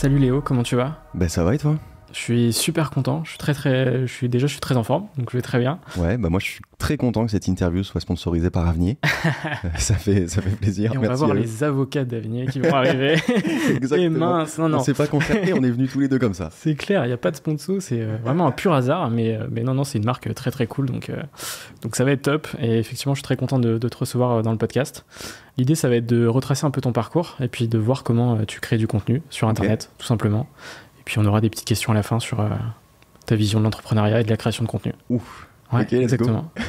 Salut Léo, comment tu vas Ben ça va et toi Je suis super content, je suis très très déjà je suis très en forme, donc je vais très bien. Ouais, bah ben moi je suis très content que cette interview soit sponsorisée par Avenir, euh, ça, fait, ça fait plaisir. on va voir les avocats d'Avenir qui vont arriver. Exactement. Et mince, non, non. On s'est pas concerté, on est venus tous les deux comme ça. C'est clair, il n'y a pas de sponsor, c'est euh, vraiment un pur hasard, mais, euh, mais non, non, c'est une marque très très cool, donc, donc ça va être top. Et effectivement, je suis très content de, te recevoir dans le podcast. L'idée, ça va être de retracer un peu ton parcours et puis de voir comment tu crées du contenu sur Internet, tout simplement. Et puis on aura des petites questions à la fin sur ta vision de l'entrepreneuriat et de la création de contenu. Ouf, exactement.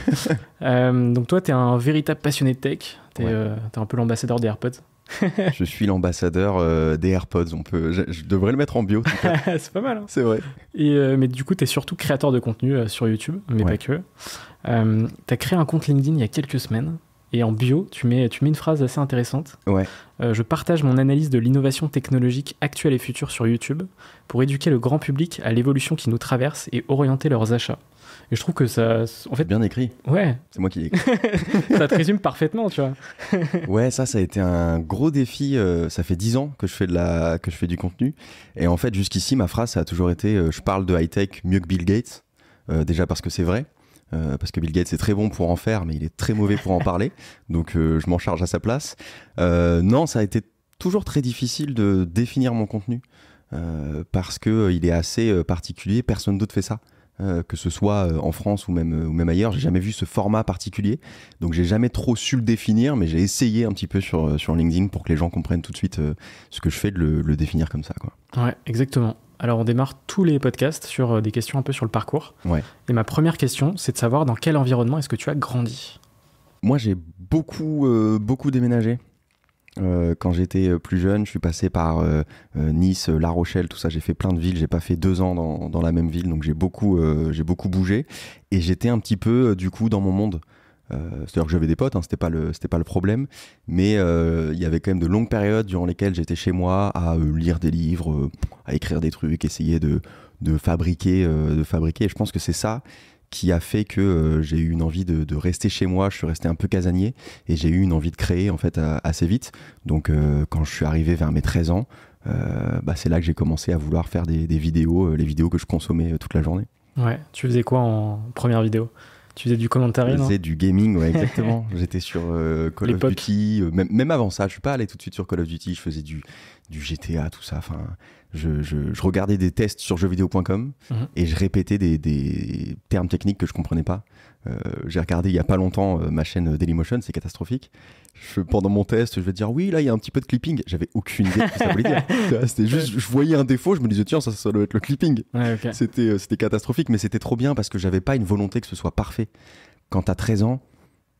Euh, donc toi, tu es un véritable passionné de tech. Tu es, euh, un peu l'ambassadeur des AirPods. je suis l'ambassadeur euh, des AirPods. On peut, je, devrais le mettre en bio. c'est pas mal. Hein. C'est vrai. Et, mais du coup, tu es surtout créateur de contenu sur YouTube, mais pas que. tu as créé un compte LinkedIn il y a quelques semaines. Et en bio, tu mets, tu mets une phrase assez intéressante. Ouais. je partage mon analyse de l'innovation technologique actuelle et future sur YouTube pour éduquer le grand public à l'évolution qui nous traverse et orienter leurs achats. Et je trouve que ça. En fait, bien écrit. Ouais. C'est moi qui l'ai écrit. ça te résume parfaitement, tu vois. ouais, ça, ça a été un gros défi. Euh, ça fait 10 ans que je fais, de la... que je fais du contenu. Et en fait, jusqu'ici, ma phrase, ça a toujours été euh, je parle de high-tech mieux que Bill Gates. Euh, déjà parce que c'est vrai. parce que Bill Gates est très bon pour en faire, mais il est très mauvais pour en parler. Donc je m'en charge à sa place. non, ça a été toujours très difficile de définir mon contenu parce que il est assez particulier. Personne d'autre fait ça. Euh, que ce soit euh, en France ou même, euh, ou même ailleurs. J'ai jamais vu ce format particulier, donc j'ai jamais trop su le définir, mais j'ai essayé un petit peu sur, sur LinkedIn pour que les gens comprennent tout de suite ce que je fais, de le, définir comme ça. Quoi. Ouais, exactement. Alors on démarre tous les podcasts sur des questions un peu sur le parcours. Et ma première question, c'est de savoir dans quel environnement est-ce que tu as grandi moi, j'ai beaucoup, beaucoup déménagé. Euh, quand j'étais euh, plus jeune, je suis passé par euh, Nice, La Rochelle, tout ça. J'ai fait plein de villes. J'ai pas fait deux ans dans, la même ville, donc j'ai beaucoup, beaucoup bougé. Et j'étais un petit peu, du coup, dans mon monde. C'est-à-dire que j'avais des potes, hein. c'était pas le, pas le problème, mais il y avait quand même de longues périodes durant lesquelles j'étais chez moi à lire des livres, à écrire des trucs, essayer de, de fabriquer, de fabriquer. Et je pense que c'est ça qui a fait que euh, j'ai eu une envie de, rester chez moi. Je suis resté un peu casanier et j'ai eu une envie de créer en fait euh, assez vite. Donc euh, quand je suis arrivé vers mes 13 ans, bah, c'est là que j'ai commencé à vouloir faire des, vidéos, les vidéos que je consommais toute la journée. Ouais, tu faisais quoi en première vidéo tu faisais du commentary, Je faisais du gaming, ouais, exactement. J'étais sur Call of Duty, même, avant ça, je suis pas allé tout de suite sur Call of Duty, je faisais du, du GTA, tout ça. Enfin, je, je, je, regardais des tests sur jeuxvideo.com mhm. et je répétais des, des, termes techniques que je comprenais pas. Euh, j'ai regardé il y a pas longtemps euh, ma chaîne Dailymotion, c'est catastrophique. Je, pendant mon test, je vais dire oui, là il y a un petit peu de clipping. J'avais aucune idée de ce que ça voulait dire. C'était juste, je voyais un défaut, je me disais tiens, ça, ça doit être le clipping. Ouais, C'était, euh, c'était catastrophique, mais c'était trop bien parce que j'avais pas une volonté que ce soit parfait. Quand t'as 13 ans,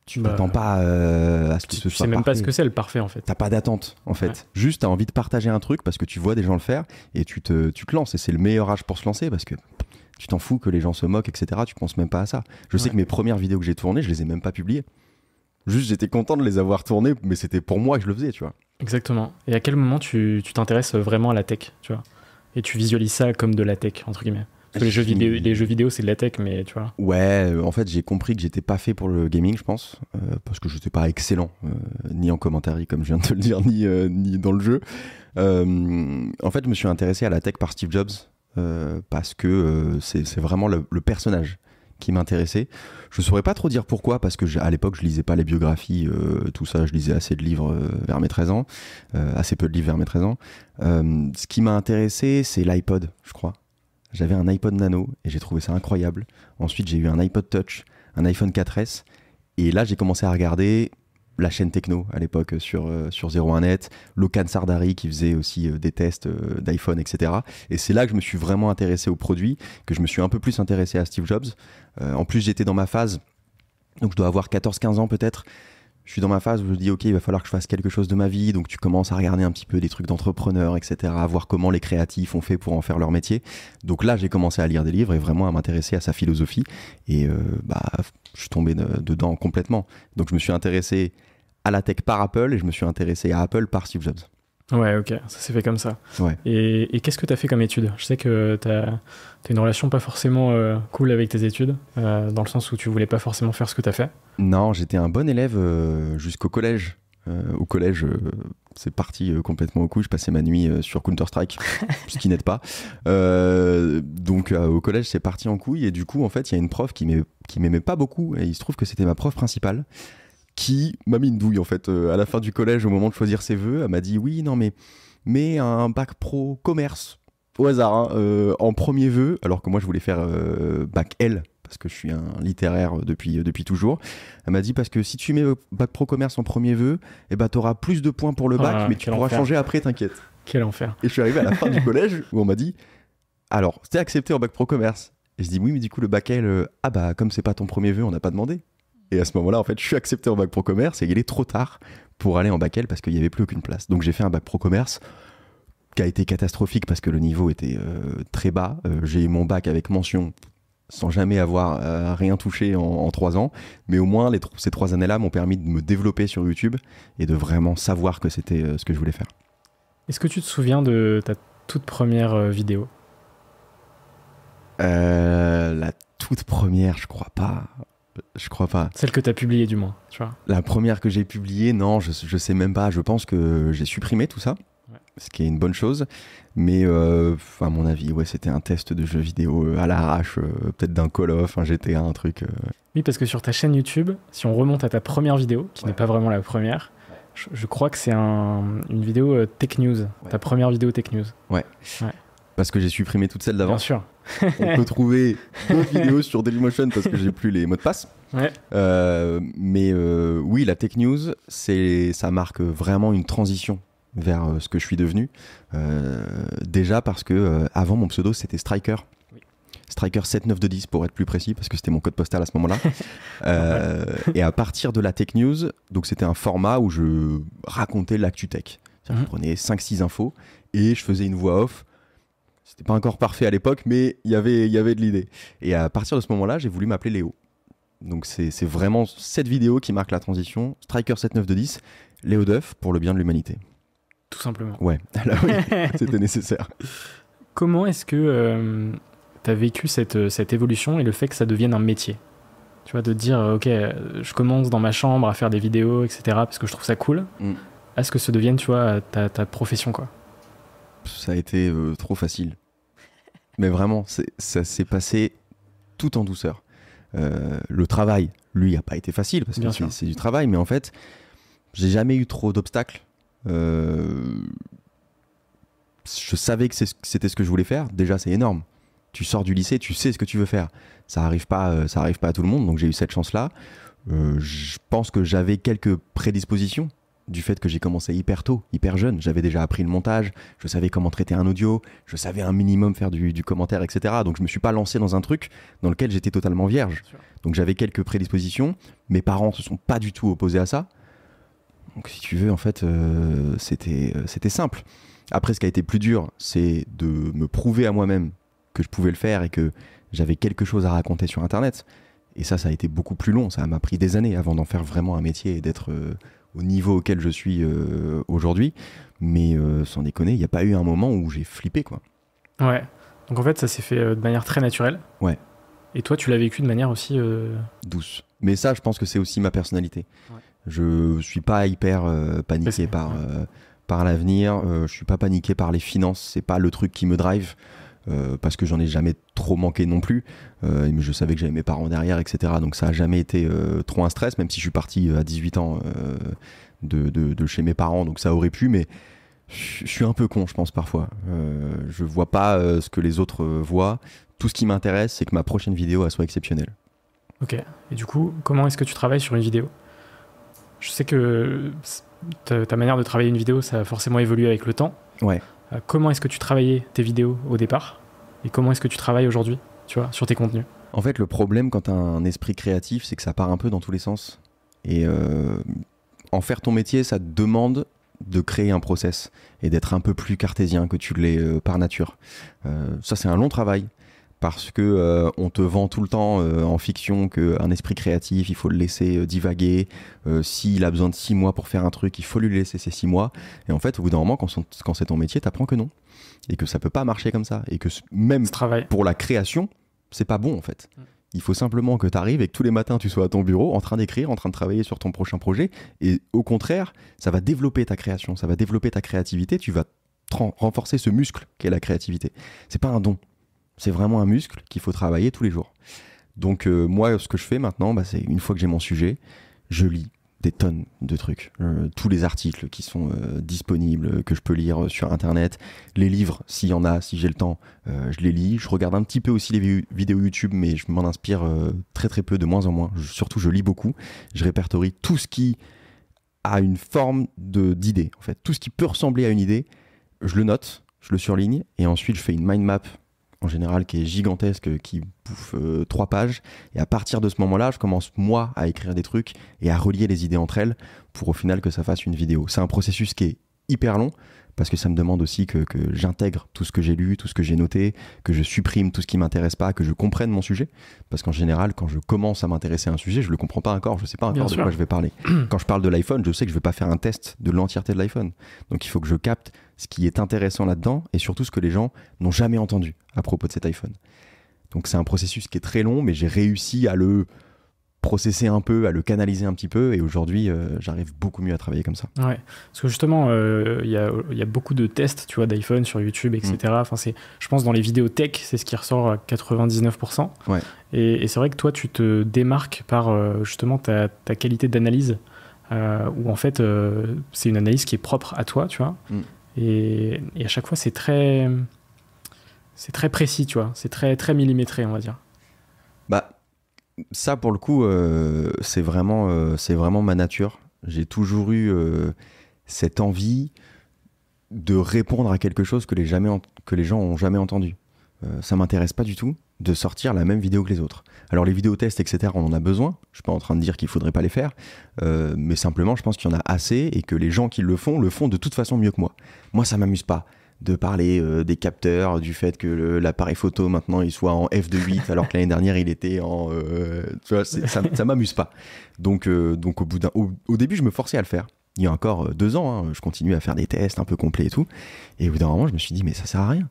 tu n'attends bah, pas euh, à ce que tu sais même pas ce que c'est le parfait en fait. T'as pas d'attente en fait. juste Juste as envie de partager un truc parce que tu vois des gens le faire et tu te, tu lances. Et c'est le meilleur âge pour se lancer parce que tu t'en fous que les gens se moquent, etc. Tu penses même pas à ça. Je sais que mes premières vidéos que j'ai tournées, je les ai même pas publiées. Juste j'étais content de les avoir tournées, mais c'était pour moi que je le faisais, tu vois. Exactement. Et à quel moment tu t'intéresses vraiment à la tech, tu vois Et tu visualises ça comme de la tech, entre guillemets les jeux vidéo, les jeux vidéo, c'est de la tech, mais tu vois. Ouais, euh, en fait, j'ai compris que j'étais pas fait pour le gaming, je pense, euh, parce que j'étais pas excellent, euh, ni en commentaire, comme je viens de te le dire, ni, ni dans le jeu. en fait, je me suis intéressé à la tech par Steve Jobs, parce que c'est vraiment le, personnage qui m'intéressait. Je saurais pas trop dire pourquoi, parce que à l'époque, je lisais pas les biographies, tout ça, je lisais assez de livres vers mes 13 ans, assez peu de livres vers mes 13 ans. ce qui m'a intéressé, c'est l'iPod, je crois j'avais un iPod Nano et j'ai trouvé ça incroyable. Ensuite, j'ai eu un iPod Touch, un iPhone 4S. Et là, j'ai commencé à regarder la chaîne techno à l'époque sur, euh, sur 01net, Locan Sardari qui faisait aussi euh, des tests euh, d'iPhone, etc. Et c'est là que je me suis vraiment intéressé au produit, que je me suis un peu plus intéressé à Steve Jobs. en plus, j'étais dans ma phase, donc je dois avoir 14-15 ans peut-être, je suis dans ma phase où je dis ok il va falloir que je fasse quelque chose de ma vie donc tu commences à regarder un petit peu des trucs d'entrepreneurs etc à voir comment les créatifs ont fait pour en faire leur métier donc là j'ai commencé à lire des livres et vraiment à m'intéresser à sa philosophie et euh, bah je suis tombé dedans complètement donc je me suis intéressé à la tech par Apple et je me suis intéressé à Apple par Steve Jobs Ouais, ok, ça s'est fait comme ça. Et, qu'est-ce que tu as fait comme étude Je sais que tu as, une relation pas forcément euh, cool avec tes études, euh, dans le sens où tu voulais pas forcément faire ce que tu as fait. Non, j'étais un bon élève euh, jusqu'au collège. au collège, c'est parti complètement au couille, Je passais ma nuit sur Counter-Strike, ce qui n'aide pas. donc au collège, c'est parti en couille. Et du coup, en fait, il y a une prof qui m'aimait pas beaucoup. Et il se trouve que c'était ma prof principale qui m'a mis une douille en fait euh, à la fin du collège au moment de choisir ses vœux. Elle m'a dit oui, non mais mais un bac pro commerce au hasard hein, euh, en premier vœu, alors que moi je voulais faire euh, bac L parce que je suis un littéraire depuis, depuis toujours. Elle m'a dit parce que si tu mets bac pro commerce en premier vœu, et eh ben t'auras plus de points pour le bac, ah, mais tu pourras changer après, t'inquiète. Quel enfer. Et je suis arrivé à la fin du collège où on m'a dit alors t'es accepté en bac pro commerce. Et je dis oui, mais du coup le bac L, ah bah comme c'est pas ton premier vœu, on n'a pas demandé. Et à ce moment-là, en fait, je suis accepté en bac pro commerce et il est trop tard pour aller en bac L parce qu'il n'y avait plus aucune place. Donc j'ai fait un bac pro commerce qui a été catastrophique parce que le niveau était euh, très bas. Euh, j'ai eu mon bac avec mention sans jamais avoir euh, rien touché en, trois ans. Mais au moins, ces trois années-là m'ont permis de me développer sur YouTube et de vraiment savoir que c'était ce que je voulais faire. Est-ce que tu te souviens de ta toute première vidéo La toute première, je crois pas. Je crois pas. Celle que tu as publiée, du moins. Tu vois. La première que j'ai publiée, non, je, je sais même pas. Je pense que j'ai supprimé tout ça, ce qui est une bonne chose. Mais euh, à mon avis, ouais, c'était un test de jeu vidéo euh, à l'arrache, euh, peut-être d'un Call of, un GTA, un truc. Oui, parce que sur ta chaîne YouTube, si on remonte à ta première vidéo, qui n'est pas vraiment la première, je, crois que c'est un, une vidéo Tech News, ta première vidéo Tech News. ouais. Parce que j'ai supprimé toutes celles d'avant. Bien sûr on peut trouver deux vidéos sur Dailymotion parce que j'ai plus les mots de passe. Euh, mais euh, oui, la tech news, ça marque vraiment une transition vers euh, ce que je suis devenu. déjà parce que avant mon pseudo c'était Striker. Oui. Striker 79210 pour être plus précis parce que c'était mon code postal à ce moment-là. et à partir de la tech news, donc c'était un format où je racontais l'actu tech. Mmh. Je prenais 5-6 infos et je faisais une voix off c'était pas encore parfait à l'époque, mais y il y avait de l'idée. Et à partir de ce moment-là, j'ai voulu m'appeler Léo. Donc c'est vraiment cette vidéo qui marque la transition. Striker 9 de 10, Léo Duff pour le bien de l'humanité. Tout simplement. Ouais, ah oui, c'était nécessaire. Comment est-ce que euh, tu as vécu cette, euh, cette évolution et le fait que ça devienne un métier Tu vois, de dire, euh, ok, je commence dans ma chambre à faire des vidéos, etc., parce que je trouve ça cool, mm. à ce que ça devienne, tu vois, ta, ta profession, quoi ça a été euh, trop facile. Mais vraiment, ça s'est passé tout en douceur. Euh, le travail, lui, n'a pas été facile parce que c'est du travail, mais en fait, j'ai jamais eu trop d'obstacles. Euh, je savais que c'était ce que je voulais faire. Déjà, c'est énorme. Tu sors du lycée, tu sais ce que tu veux faire. Ça arrive pas, ça pas à tout le monde, donc j'ai eu cette chance-là. je pense que j'avais quelques prédispositions du fait que j'ai commencé hyper tôt, hyper jeune. J'avais déjà appris le montage, je savais comment traiter un audio, je savais un minimum faire du, commentaire, etc. Donc je ne me suis pas lancé dans un truc dans lequel j'étais totalement vierge. Donc j'avais quelques prédispositions. Mes parents se sont pas du tout opposés à ça. Donc si tu veux, en fait, euh, euh, c'était simple. Après, ce qui a été plus dur, c'est de me prouver à moi-même que je pouvais le faire et que j'avais quelque chose à raconter sur Internet. Et ça, ça a été beaucoup plus long. Ça m'a pris des années avant d'en faire vraiment un métier et d'être euh, au niveau auquel je suis euh, aujourd'hui. Mais euh, sans déconner, il n'y a pas eu un moment où j'ai flippé, quoi. Ouais. Donc en fait, ça s'est fait euh, de manière très naturelle. Ouais. Et toi, tu l'as vécu de manière aussi douce. Mais ça, je pense que c'est aussi ma personnalité. Ouais. Je suis pas hyper paniqué par par l'avenir. je suis pas paniqué par les finances. C'est pas le truc qui me drive. Euh, parce que j'en ai jamais trop manqué non plus. Euh, je savais que j'avais mes parents derrière, etc. Donc ça a jamais été euh, trop un stress, même si je suis parti euh, à 18 ans de, chez mes parents, donc ça aurait pu, mais je suis un peu con, je pense, parfois. je vois pas ce que les autres voient. Tout ce qui m'intéresse, c'est que ma prochaine vidéo soit exceptionnelle. Ok. Et du coup, comment est-ce que tu travailles sur une vidéo Je sais que ta, manière de travailler une vidéo, ça a forcément évolué avec le temps. Ouais. Euh, comment est-ce que tu travaillais tes vidéos au départ et comment est-ce que tu travailles aujourd'hui, tu vois, sur tes contenus. En fait, le problème quand tu as un esprit créatif, c'est que ça part un peu dans tous les sens. Et euh, en faire ton métier, ça te demande de créer un process et d'être un peu plus cartésien que tu l'es euh, par nature. ça, c'est un long travail parce que euh, on te vend tout le temps euh, en fiction qu'un esprit créatif, il faut le laisser euh, divaguer. S'il a besoin de six mois pour faire un truc, il faut lui laisser ces six mois. Et en fait, au bout d'un moment, quand, c'est ton métier, t'apprends que non. Et que ça peut pas marcher comme ça. Et que même pour la création, c'est pas bon en fait. Mm. Il faut simplement que tu arrives et que tous les matins tu sois à ton bureau en train d'écrire, en train de travailler sur ton prochain projet. Et au contraire, ça va développer ta création, ça va développer ta créativité. Tu vas renforcer ce muscle qu'est la créativité. C'est pas un don, c'est vraiment un muscle qu'il faut travailler tous les jours. Donc euh, moi, ce que je fais maintenant, bah, c'est une fois que j'ai mon sujet, je lis des tonnes de trucs. Euh, tous les articles qui sont euh, disponibles, que je peux lire sur Internet, les livres, s'il y en a, si j'ai le temps, je les lis. Je regarde un petit peu aussi les vidéos YouTube, mais je m'en inspire très très peu, de moins en moins. surtout, je lis beaucoup. Je répertorie tout ce qui a une forme d'idée, en fait. Tout ce qui peut ressembler à une idée, je le note, je le surligne, et ensuite je fais une mind map en général qui est gigantesque, qui bouffe euh, trois pages. Et à partir de ce moment-là, je commence moi à écrire des trucs et à relier les idées entre elles pour au final que ça fasse une vidéo. C'est un processus qui est hyper long, parce que ça me demande aussi que, j'intègre tout ce que j'ai lu, tout ce que j'ai noté, que je supprime tout ce qui m'intéresse pas, que je comprenne mon sujet, parce qu'en général, quand je commence à m'intéresser à un sujet, je le comprends pas encore, je sais pas encore de quoi je vais parler. quand je parle de l'iPhone, je sais que je vais pas faire un test de l'entièreté de l'iPhone, donc il faut que je capte ce qui est intéressant là-dedans et surtout ce que les gens n'ont jamais entendu à propos de cet iPhone. Donc c'est un processus qui est très long, mais j'ai réussi à le processer un peu, à le canaliser un petit peu. Et aujourd'hui, euh, j'arrive beaucoup mieux à travailler comme ça. Ouais, parce que justement, euh, il y, a beaucoup de tests, tu vois, d'iPhone sur YouTube, etc. Mm. Enfin, c'est, je pense, dans les vidéos tech, c'est ce qui ressort à 99%. Ouais. Et, c'est vrai que toi, tu te démarques par euh, justement ta, qualité d'analyse, où en fait, c'est une analyse qui est propre à toi, tu vois. Mm. Et, et, à chaque fois, c'est très, c'est très précis, tu vois. C'est très, très millimétré, on va dire. Bah ça, pour le coup, euh, c'est vraiment, euh, vraiment ma nature. J'ai toujours eu euh, cette envie de répondre à quelque chose que les, jamais que les gens ont jamais entendu. ça m'intéresse pas du tout de sortir la même vidéo que les autres. Alors les vidéos tests, etc., on en a besoin. Je suis pas en train de dire qu'il faudrait pas les faire, mais simplement, je pense qu'il y en a assez et que les gens qui le font le font de toute façon mieux que moi. Moi, ça m'amuse pas de parler euh, des capteurs, du fait que l'appareil photo maintenant il soit en f2.8 alors que l'année dernière il était en. Euh, tu vois, ça, ça m'amuse pas. Donc, euh, donc au, début, je me forçais à le faire. Il y a encore deux ans, hein, je continue à faire des tests un peu complets et tout. Et au bout d'un moment, je me suis dit, mais ça sert à rien.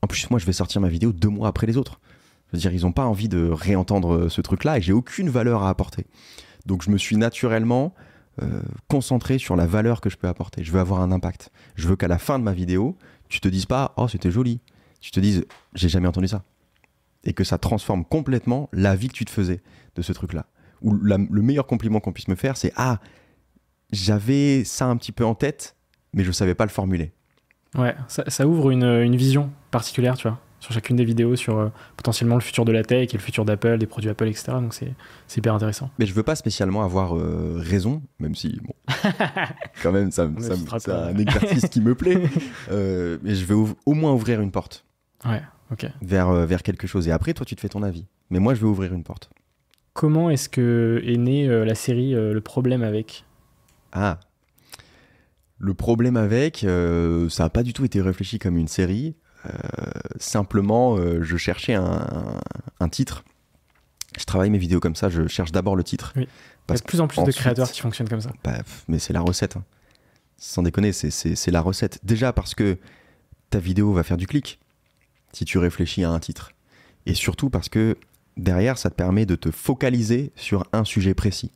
En plus, moi, je vais sortir ma vidéo deux mois après les autres. Je veux dire, ils n'ont pas envie de réentendre ce truc-là et j'ai aucune valeur à apporter. Donc, je me suis naturellement concentré sur la valeur que je peux apporter. Je veux avoir un impact. Je veux qu'à la fin de ma vidéo, tu te dises pas oh c'était joli, tu te dises j'ai jamais entendu ça et que ça transforme complètement la vie que tu te faisais de ce truc-là. Ou le meilleur compliment qu'on puisse me faire, c'est ah j'avais ça un petit peu en tête, mais je savais pas le formuler. Ouais, ça, ouvre une, une, vision particulière, tu vois sur chacune des vidéos sur euh, potentiellement le futur de la tech et le futur d'Apple, des produits Apple, etc. Donc c'est, hyper intéressant. Mais je veux pas spécialement avoir euh, raison, même si, bon, quand même, ça, c'est un exercice qui me plaît. Euh, mais je vais au, moins ouvrir une porte. Ouais, ok. Vers, vers quelque chose. Et après, toi, tu te fais ton avis. Mais moi, je vais ouvrir une porte. Comment est-ce que est née la série Le problème avec Ah, le problème avec, ça n'a pas du tout été réfléchi comme une série. Euh, simplement, euh, je cherchais un, titre. Je travaille mes vidéos comme ça, je cherche d'abord le titre. Parce Il y a plus en plus de créateurs qui fonctionnent comme ça. Bah, mais c'est la recette. Hein. Sans déconner, c'est la recette. Déjà parce que ta vidéo va faire du clic si tu réfléchis à un titre. Et surtout parce que derrière, ça te permet de te focaliser sur un sujet précis.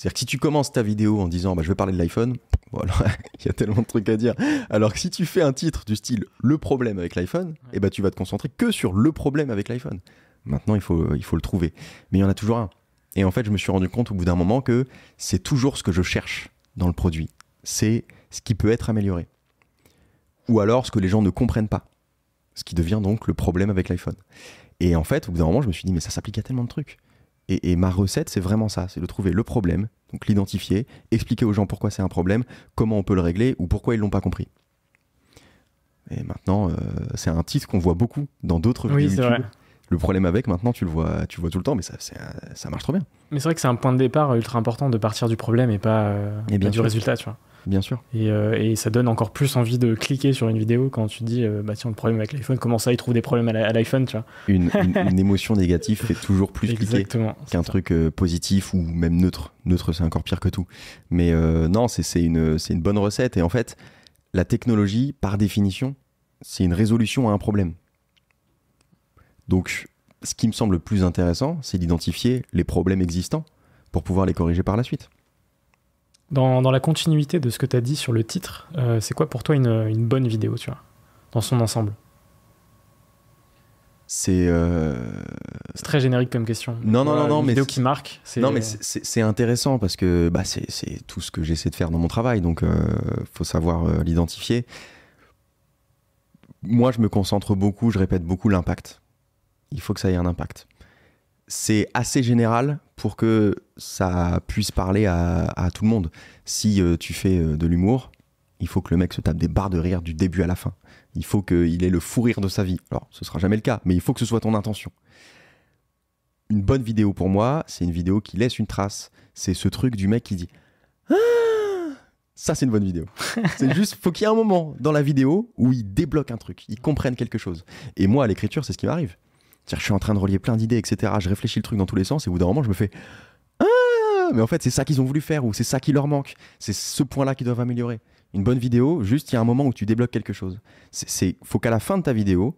C'est-à-dire que si tu commences ta vidéo en disant bah, je vais parler de l'iPhone, voilà, il y a tellement de trucs à dire. Alors que si tu fais un titre du style le problème avec l'iPhone, et eh ben, tu vas te concentrer que sur le problème avec l'iPhone. Maintenant, il faut, il faut le trouver. Mais il y en a toujours un. Et en fait, je me suis rendu compte au bout d'un moment que c'est toujours ce que je cherche dans le produit. C'est ce qui peut être amélioré. Ou alors ce que les gens ne comprennent pas. Ce qui devient donc le problème avec l'iPhone. Et en fait, au bout d'un moment, je me suis dit, mais ça s'applique à tellement de trucs. Et, ma recette, c'est vraiment ça, c'est de trouver le problème, donc l'identifier, expliquer aux gens pourquoi c'est un problème, comment on peut le régler ou pourquoi ils l'ont pas compris. Et maintenant, euh, c'est un titre qu'on voit beaucoup dans d'autres vidéos Le problème avec, maintenant, tu le vois, tu vois tout le temps, mais ça, euh, ça marche trop bien. Mais c'est vrai que c'est un point de départ euh, ultra important de partir du problème et pas du résultat, tu vois. Bien sûr. Euh, et, ça donne encore plus envie de cliquer sur une vidéo quand tu te dis, euh, bah tiens, le problème avec l'iPhone, comment ça, il trouve des problèmes à l'iPhone, Une, émotion négative fait toujours plus cliquer qu'un truc euh, positif ou même neutre. Neutre, c'est encore pire que tout. Mais non, c'est une, une bonne recette. Et en fait, la technologie, par définition, c'est une résolution à un problème. Donc, ce qui me semble le plus intéressant, c'est d'identifier les problèmes existants pour pouvoir les corriger par la suite. Dans, la continuité de ce que tu as dit sur le titre, euh, c'est quoi pour toi une, bonne vidéo, tu vois, dans son ensemble C'est. Euh, c'est très générique comme question. Non, non, non, non, une Vidéo qui marque. Non, mais c'est intéressant parce que bah, c'est tout ce que j'essaie de faire dans mon travail, donc euh, faut savoir l'identifier. Moi, je me concentre beaucoup, je répète beaucoup l'impact. Il faut que ça ait un impact. C'est assez général pour que ça puisse parler à, tout le monde. Si euh, tu fais euh, de l'humour, il faut que le mec se tape des barres de rire du début à la fin. Il faut qu'il ait le fou rire de sa vie. Alors, ce sera jamais le cas, mais il faut que ce soit ton intention. Une bonne vidéo pour moi, c'est une vidéo qui laisse une trace. C'est ce truc du mec qui dit ah ça, c'est une bonne vidéo. c'est juste, faut qu'il y ait un moment dans la vidéo où il débloque un truc, il comprenne quelque chose. Et moi, à l'écriture, c'est ce qui m'arrive. Je suis en train de relier plein d'idées, etc. Je réfléchis le truc dans tous les sens et au bout d'un moment, je me fais mais en fait, c'est ça qu'ils ont voulu faire ou c'est ça qui leur manque. C'est ce point-là qu'ils doivent améliorer. Une bonne vidéo, juste, il y a un moment où tu débloques quelque chose. C'est, faut qu'à la fin de ta vidéo,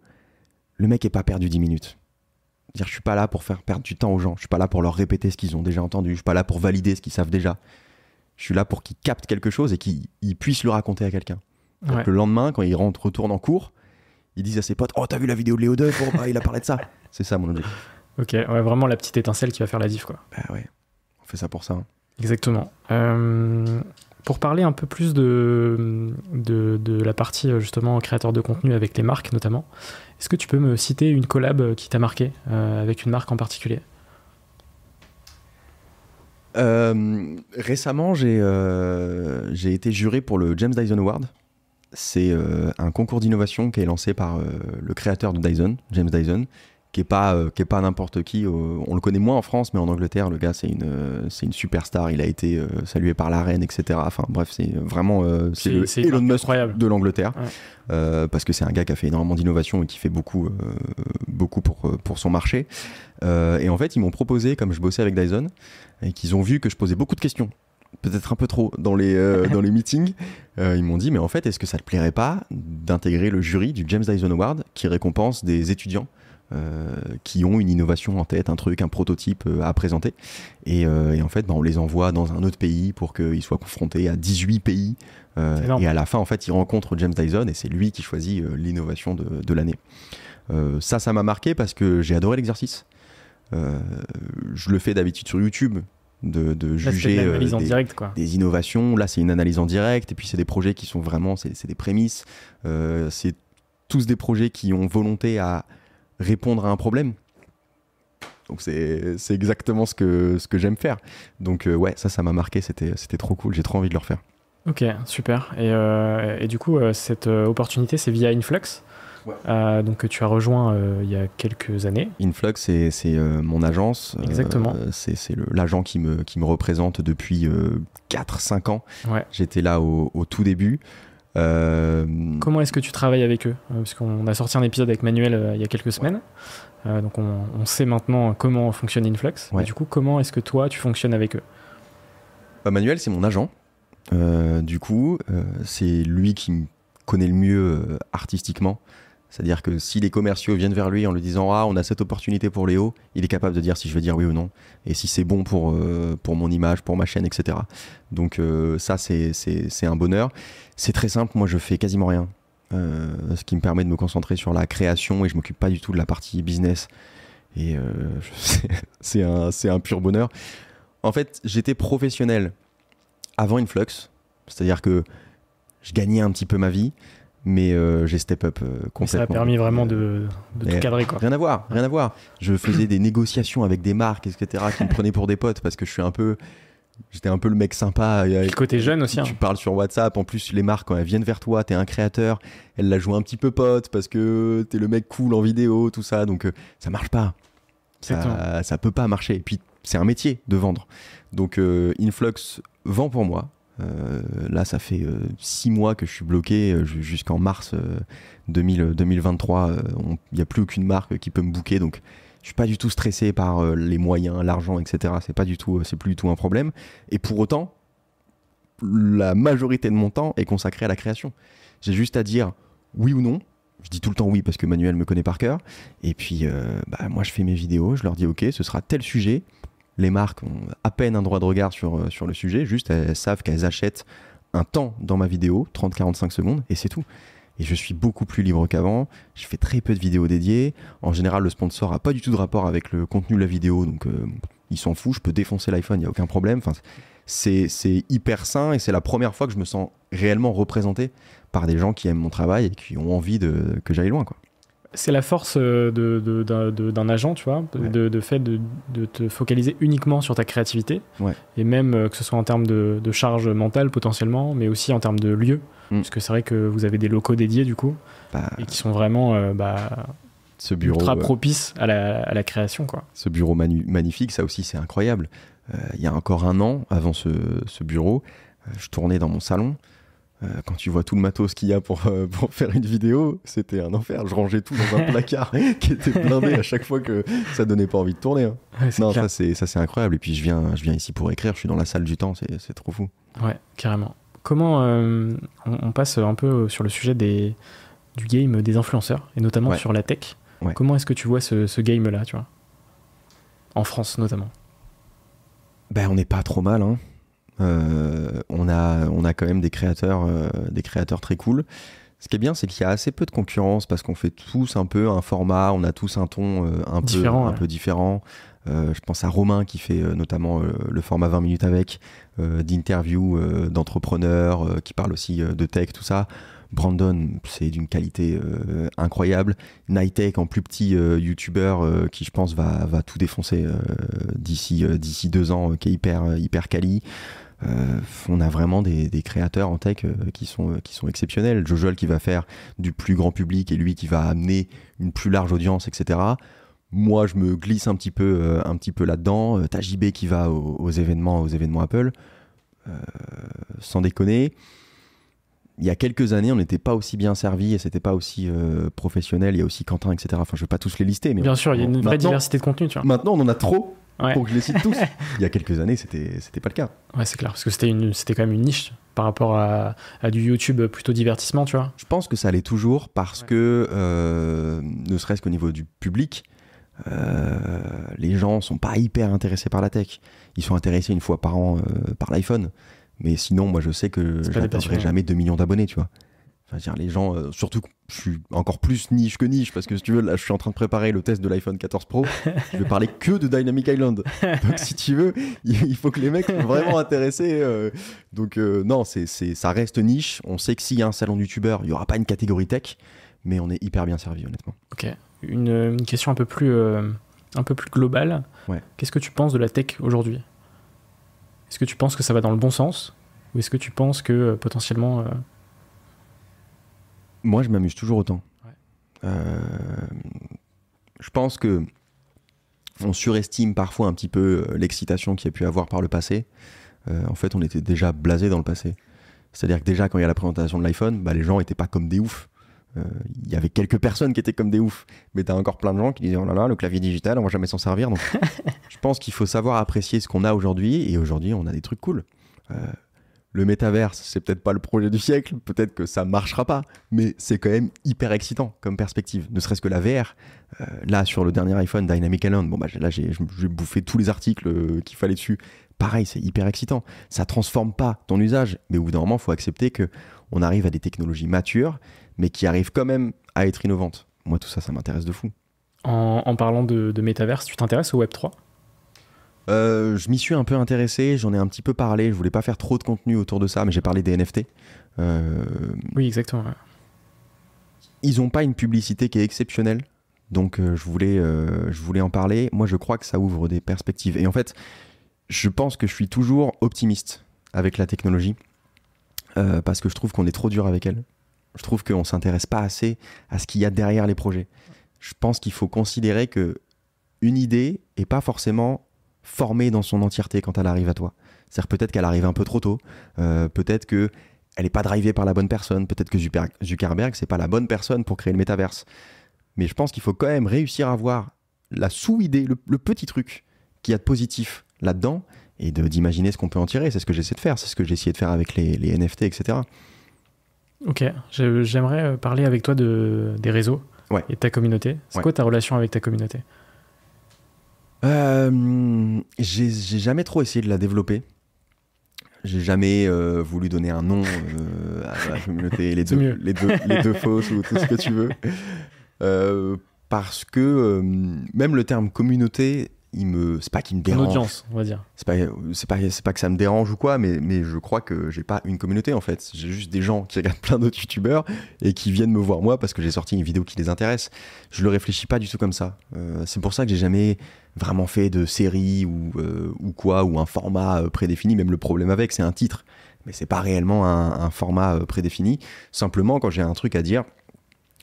le mec ait pas perdu 10 minutes. Dire, je suis pas là pour faire perdre du temps aux gens. Je suis pas là pour leur répéter ce qu'ils ont déjà entendu. Je suis pas là pour valider ce qu'ils savent déjà. Je suis là pour qu'ils captent quelque chose et qu'ils puissent le raconter à quelqu'un. Le lendemain, quand ils rentrent, retournent en cours, ils disent à ses potes Oh, t'as vu la vidéo de Léo Deuf oh, bah, Il a parlé de ça. C'est ça mon objectif. Ok, a vraiment la petite étincelle qui va faire la diff. Quoi. Bah ouais. On fait ça pour ça. Hein. Exactement. Euh, pour parler un peu plus de, de, la partie euh, justement créateur de contenu avec les marques notamment, est-ce que tu peux me citer une collab euh, qui t'a marqué avec une marque en particulier récemment, j'ai été juré pour le James Dyson Award. C'est un concours d'innovation qui est lancé par le créateur de Dyson, James Dyson, qui est pas euh, qui est pas n'importe qui. Euh, on le connaît moins en France, mais en Angleterre, le gars c'est une euh, c'est une superstar. Il a été salué par la reine, etc. Enfin bref, c'est vraiment c'est le Elon Musk de l'Angleterre parce que c'est un gars qui a fait énormément d'innovations et qui fait beaucoup beaucoup pour pour son marché. et en fait, ils m'ont proposé, comme je bossais avec Dyson, et qu'ils ont vu que je posais beaucoup de questions peut-être un peu trop dans les, dans les meetings, ils m'ont dit, mais en fait, est-ce que ça te plairait pas d'intégrer le jury du James Dyson Award qui récompense des étudiants euh, qui ont une innovation en tête, un truc, un prototype euh, à présenter. Et, euh, en fait, ben, on les envoie dans un autre pays pour qu'ils soient confrontés à 18 pays. et à la fin, en fait, ils rencontrent James Dyson et c'est lui qui choisit l'innovation de, l'année. ça, ça m'a marqué parce que j'ai adoré l'exercice. je le fais d'habitude sur YouTube, de, juger des, innovations. Là, c'est une analyse en direct, et puis c'est des projets qui sont vraiment, c'est des prémices, c'est tous des projets qui ont volonté à répondre à un problème. Donc c'est exactement ce que, ce que j'aime faire. Donc euh, ouais, ça, ça m'a marqué, c'était trop cool, j'ai trop envie de le refaire. Ok, super. Et, euh, du coup, euh, cette opportunité, c'est via Influx donc tu as rejoint il y a quelques années. Influx, c'est mon agence. Exactement. c'est l'agent qui me, qui me représente depuis 4-5 ans. J'étais là au, tout début. Euh, comment est-ce que tu travailles avec eux euh, Parce qu'on a sorti un épisode avec Manuel euh, il y a quelques semaines. donc on, sait maintenant comment fonctionne Influx. du coup, comment est-ce que toi, tu fonctionnes avec eux bah, Manuel, c'est mon agent. du coup, c'est lui qui me connaît le mieux artistiquement c'est-à-dire que si les commerciaux viennent vers lui en lui disant Ah, on a cette opportunité pour Léo, il est capable de dire si je vais dire oui ou non et si c'est bon pour, euh, pour mon image, pour ma chaîne, etc. Donc, euh, ça, c'est un bonheur. C'est très simple. Moi, je fais quasiment rien. Euh, ce qui me permet de me concentrer sur la création et je m'occupe pas du tout de la partie business. Et c'est un, un pur bonheur. En fait, j'étais professionnel avant Influx. C'est-à-dire que je gagnais un petit peu ma vie mais euh, j'ai step up complètement. Euh, ça a permis vraiment de, de euh, tout cadrer quoi. Rien à voir, rien à voir. Je faisais des négociations avec des marques, etc., qui me prenaient pour des potes parce que je suis un peu, j'étais un peu le mec sympa. Le côté jeune aussi. Hein. Tu parles sur WhatsApp, en plus les marques quand elles viennent vers toi, t'es un créateur, elles la jouent un petit peu pote parce que t'es le mec cool en vidéo, tout ça, donc ça marche pas. Ça, ça peut pas marcher. Et puis c'est un métier de vendre. Donc Influx vend pour moi, euh, là, ça fait 6 euh, mois que je suis bloqué euh, jusqu'en mars 2023. Il n'y a plus aucune marque qui peut me bouquer, donc je suis pas du tout stressé par les moyens, l'argent, etc. C'est pas du tout, c'est plus du tout un problème. Et pour autant, la majorité de mon temps est consacrée à la création. J'ai juste à dire oui ou non. Je dis tout le temps oui parce que Manuel me connaît par cœur. Et puis, bah, moi, je fais mes vidéos, je leur dis ok, ce sera tel sujet les marques ont à peine un droit de regard sur, euh, sur le sujet, juste elles savent qu'elles achètent un temps dans ma vidéo, 30-45 secondes, et c'est tout. Et je suis beaucoup plus libre qu'avant, je fais très peu de vidéos dédiées, en général le sponsor n'a pas du tout de rapport avec le contenu de la vidéo, donc ils euh, il s'en fout, je peux défoncer l'iPhone, il n'y a aucun problème. Enfin, c'est hyper sain et c'est la première fois que je me sens réellement représenté par des gens qui aiment mon travail et qui ont envie que j'aille loin. Quoi c'est la force euh, d'un agent, tu vois, de, fait de, te focaliser uniquement sur ta créativité, et même euh, que ce soit en termes de, charge mentale potentiellement, mais aussi en termes de lieu, puisque mm. parce que c'est vrai que vous avez des locaux dédiés du coup, bah. et qui sont vraiment euh, bah, ce bureau, ultra propice à la, création. Quoi. Ce bureau magnifique, ça aussi c'est incroyable. Il y a encore un an, avant ce bureau, je tournais dans mon salon, euh, quand tu vois tout le matos qu'il y a euh, pour, faire une vidéo, c'était un enfer. Je rangeais tout dans un placard qui était blindé à chaque fois que ça donnait pas envie de tourner. Hein. non, ça c'est incroyable. Et puis je viens, je viens ici pour écrire, je suis dans la salle du temps, c'est trop fou. Ouais, carrément. Comment euh, on, passe un peu sur le sujet des, du game des influenceurs, et notamment sur la tech. Comment est-ce que tu vois ce, game-là, tu vois En France notamment. Ben on n'est pas trop mal, hein. Euh, on, a, on a quand même des créateurs, euh, des créateurs très cool. Ce qui est bien, c'est qu'il y a assez peu de concurrence parce qu'on fait tous un peu un format, on a tous un ton un, peu, un peu différent. Euh, je pense à Romain qui fait notamment le format 20 minutes avec, d'interviews d'entrepreneurs, qui parle aussi de tech, tout ça. Brandon, c'est d'une qualité euh, incroyable. Nitech, en plus petit YouTuber, euh, youtubeur euh, qui, je pense, va, tout défoncer d'ici d'ici deux ans, qui est hyper, hyper quali. on a vraiment des, créateurs en tech qui, sont, qui sont exceptionnels. Jojol qui va faire du plus grand public et lui qui va amener une plus large audience, etc moi je me glisse un petit peu un petit peu là-dedans Tajibé qui va aux, événements aux événements Apple sans déconner il y a quelques années, on n'était pas aussi bien servi et c'était pas aussi euh, professionnel. Il y a aussi Quentin, etc. Enfin, je vais pas tous les lister, mais bien sûr, il y a une vraie diversité de contenu. Tu vois. Maintenant, on en a trop pour que je les cite tous. il y a quelques années, c'était c'était pas le cas. Ouais, c'est clair, parce que c'était une quand même une niche par rapport à, du YouTube plutôt divertissement, tu vois. Je pense que ça allait toujours parce que euh, ne serait-ce qu'au niveau du public, euh, les gens sont pas hyper intéressés par la tech. Ils sont intéressés une fois par an par l'iPhone. Mais sinon, moi, je sais que je j'atteindrai jamais 2 millions d'abonnés, tu vois. les gens, euh, surtout je suis encore plus niche que niche, parce que si tu veux, là, je suis en train de préparer le test de l'iPhone 14 Pro. je vais parler que de Dynamic Island. Donc, si tu veux, il faut que les mecs soient vraiment intéressés. Euh. Donc, euh, non, c'est, ça reste niche. On sait que s'il y a un salon youtubeur, il n'y aura pas une catégorie tech, mais on est hyper bien servi, honnêtement. Ok. Une, question un peu plus, un peu plus globale. Qu'est-ce que tu penses de la tech aujourd'hui est-ce que tu penses que ça va dans le bon sens Ou est-ce que tu penses que euh, potentiellement. Euh, Moi, je m'amuse toujours autant. Euh, je pense que on surestime parfois un petit peu l'excitation qu'il y a pu avoir par le passé. en fait, on était déjà blasé dans le passé. C'est-à-dire que déjà, quand il y a la présentation de l'iPhone, bah, les gens n'étaient pas comme des oufs il euh, y avait quelques personnes qui étaient comme des oufs, mais t'as encore plein de gens qui disaient oh là là, le clavier digital, on va jamais s'en servir. Donc, je pense qu'il faut savoir apprécier ce qu'on a aujourd'hui, et aujourd'hui, on a des trucs cool. Euh, le métaverse, c'est peut-être pas le projet du siècle, peut-être que ça marchera pas, mais c'est quand même hyper excitant comme perspective. Ne serait-ce que la VR, euh, là sur le dernier iPhone Dynamic Island, bon bah là j'ai bouffé tous les articles qu'il fallait dessus. Pareil, c'est hyper excitant. Ça transforme pas ton usage, mais au bout d'un moment, faut accepter que on arrive à des technologies matures mais qui arrive quand même à être innovante. Moi, tout ça, ça m'intéresse de fou. En, parlant de, de métaverse, tu t'intéresses au Web 3 euh, je m'y suis un peu intéressé, j'en ai un petit peu parlé, je voulais pas faire trop de contenu autour de ça, mais j'ai parlé des NFT. Euh, oui, exactement. Ils ont pas une publicité qui est exceptionnelle, donc euh, je, voulais, je voulais en parler. Moi, je crois que ça ouvre des perspectives. Et en fait, je pense que je suis toujours optimiste avec la technologie, parce que je trouve qu'on est trop dur avec elle. Je trouve qu'on ne s'intéresse pas assez à ce qu'il y a derrière les projets. Je pense qu'il faut considérer que une idée n'est pas forcément formée dans son entièreté quand elle arrive à toi. C'est-à-dire peut-être qu'elle arrive un peu trop tôt, euh, peut-être que elle n'est pas drivée par la bonne personne, peut-être que Zuckerberg, c'est pas la bonne personne pour créer le métaverse. Mais je pense qu'il faut quand même réussir à voir la sous-idée, le, petit truc qu'il y a de positif là-dedans et d'imaginer ce qu'on peut en tirer. C'est ce que j'essaie de faire, c'est ce que j'ai essayé de faire avec les NFT, etc. Ok, j'aimerais euh, parler avec toi de, des réseaux et de ta communauté. C'est quoi ta relation avec ta communauté euh, J'ai jamais trop essayé de la développer. J'ai jamais euh, voulu donner un nom à la communauté, les, deux, les, deux, les deux, fausses ou tout ce que tu veux. parce que même le terme communauté, il me c'est pas qu'il me dérange. audience, on va dire. C'est pas c'est pas pas que ça me dérange ou quoi, mais mais je crois que j'ai pas une communauté en fait. J'ai juste des gens qui regardent plein d'autres youtubeurs et qui viennent me voir moi parce que j'ai sorti une vidéo qui les intéresse. Je le réfléchis pas du tout comme ça. Euh, c'est pour ça que j'ai jamais vraiment fait de série ou euh, ou quoi ou un format euh, prédéfini. Même le problème avec, c'est un titre, mais c'est pas réellement un format prédéfini. Simplement quand j'ai un truc à dire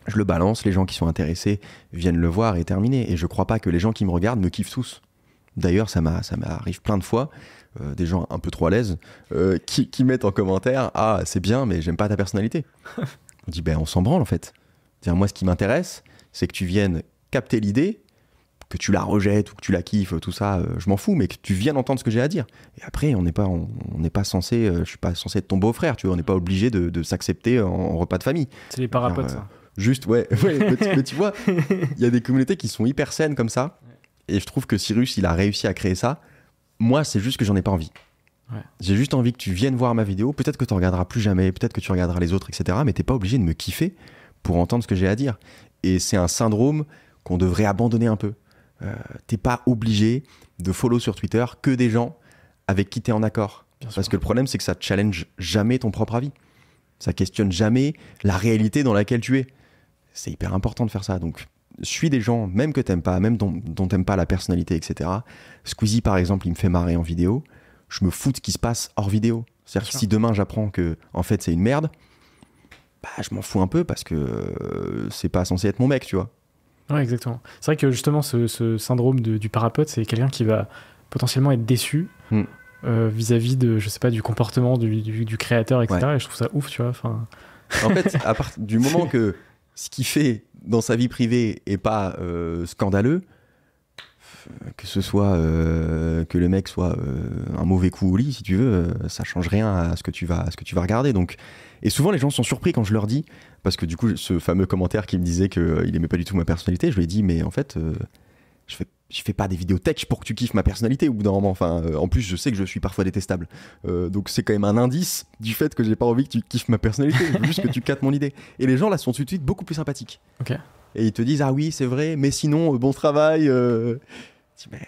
je le balance, les gens qui sont intéressés viennent le voir et terminer. Et je crois pas que les gens qui me regardent me kiffent tous. D'ailleurs, ça m'arrive plein de fois, euh, des gens un peu trop à l'aise, euh, qui, mettent en commentaire Ah, c'est bien, mais j'aime pas ta personnalité. on dit Ben, on s'en branle en fait. moi, ce qui m'intéresse, c'est que tu viennes capter l'idée, que tu la rejettes ou que tu la kiffes, tout ça, euh, je m'en fous, mais que tu viennes entendre ce que j'ai à dire. Et après, on n'est pas, on, n'est pas censé, je suis pas censé être ton beau-frère, tu vois, on n'est pas obligé de, s'accepter en, repas de famille. C'est les parapotes, ça Juste, ouais, mais, tu, vois, il y a des communautés qui sont hyper saines comme ça. Et je trouve que Cyrus, il a réussi à créer ça. Moi, c'est juste que j'en ai pas envie. J'ai juste envie que tu viennes voir ma vidéo. Peut-être que tu regarderas plus jamais, peut-être que tu regarderas les autres, etc. Mais t'es pas obligé de me kiffer pour entendre ce que j'ai à dire. Et c'est un syndrome qu'on devrait abandonner un peu. Euh, t'es pas obligé de follow sur Twitter que des gens avec qui t'es en accord. Parce que le problème, c'est que ça challenge jamais ton propre avis. Ça questionne jamais la réalité dans laquelle tu es c'est hyper important de faire ça. Donc, suis des gens, même que t'aimes pas, même dont, dont t'aimes pas la personnalité, etc. Squeezie, par exemple, il me fait marrer en vidéo. Je me fous de ce qui se passe hors vidéo. C'est-à-dire que si demain j'apprends que, en fait, c'est une merde, bah, je m'en fous un peu parce que euh, c'est pas censé être mon mec, tu vois. Ouais, exactement. C'est vrai que justement, ce, syndrome du parapote c'est quelqu'un qui va potentiellement être déçu hmm. euh, vis-à-vis de, je sais pas, du comportement du, créateur, etc. Et je trouve ça ouf, tu vois. En fait, à partir du moment que ce qu'il fait dans sa vie privée est pas euh, scandaleux, euh, que ce soit euh, que le mec soit un mauvais coup au lit, si tu veux, ça change rien à ce que tu vas, ce que tu vas regarder. Donc, et souvent les gens sont surpris quand je leur dis, parce que du coup, ce fameux commentaire qui me disait qu'il aimait pas du tout ma personnalité, je lui ai dit, mais en fait je fais pas des vidéos tech pour que tu kiffes ma personnalité au bout d'un moment. Enfin, euh, en plus, je sais que je suis parfois détestable. Euh, donc, c'est quand même un indice du fait que j'ai pas envie que tu kiffes ma personnalité. Je juste que tu cates mon idée. Et les gens là sont tout de suite beaucoup plus sympathiques. Et ils te disent Ah oui, c'est vrai, mais sinon, euh, bon travail. mais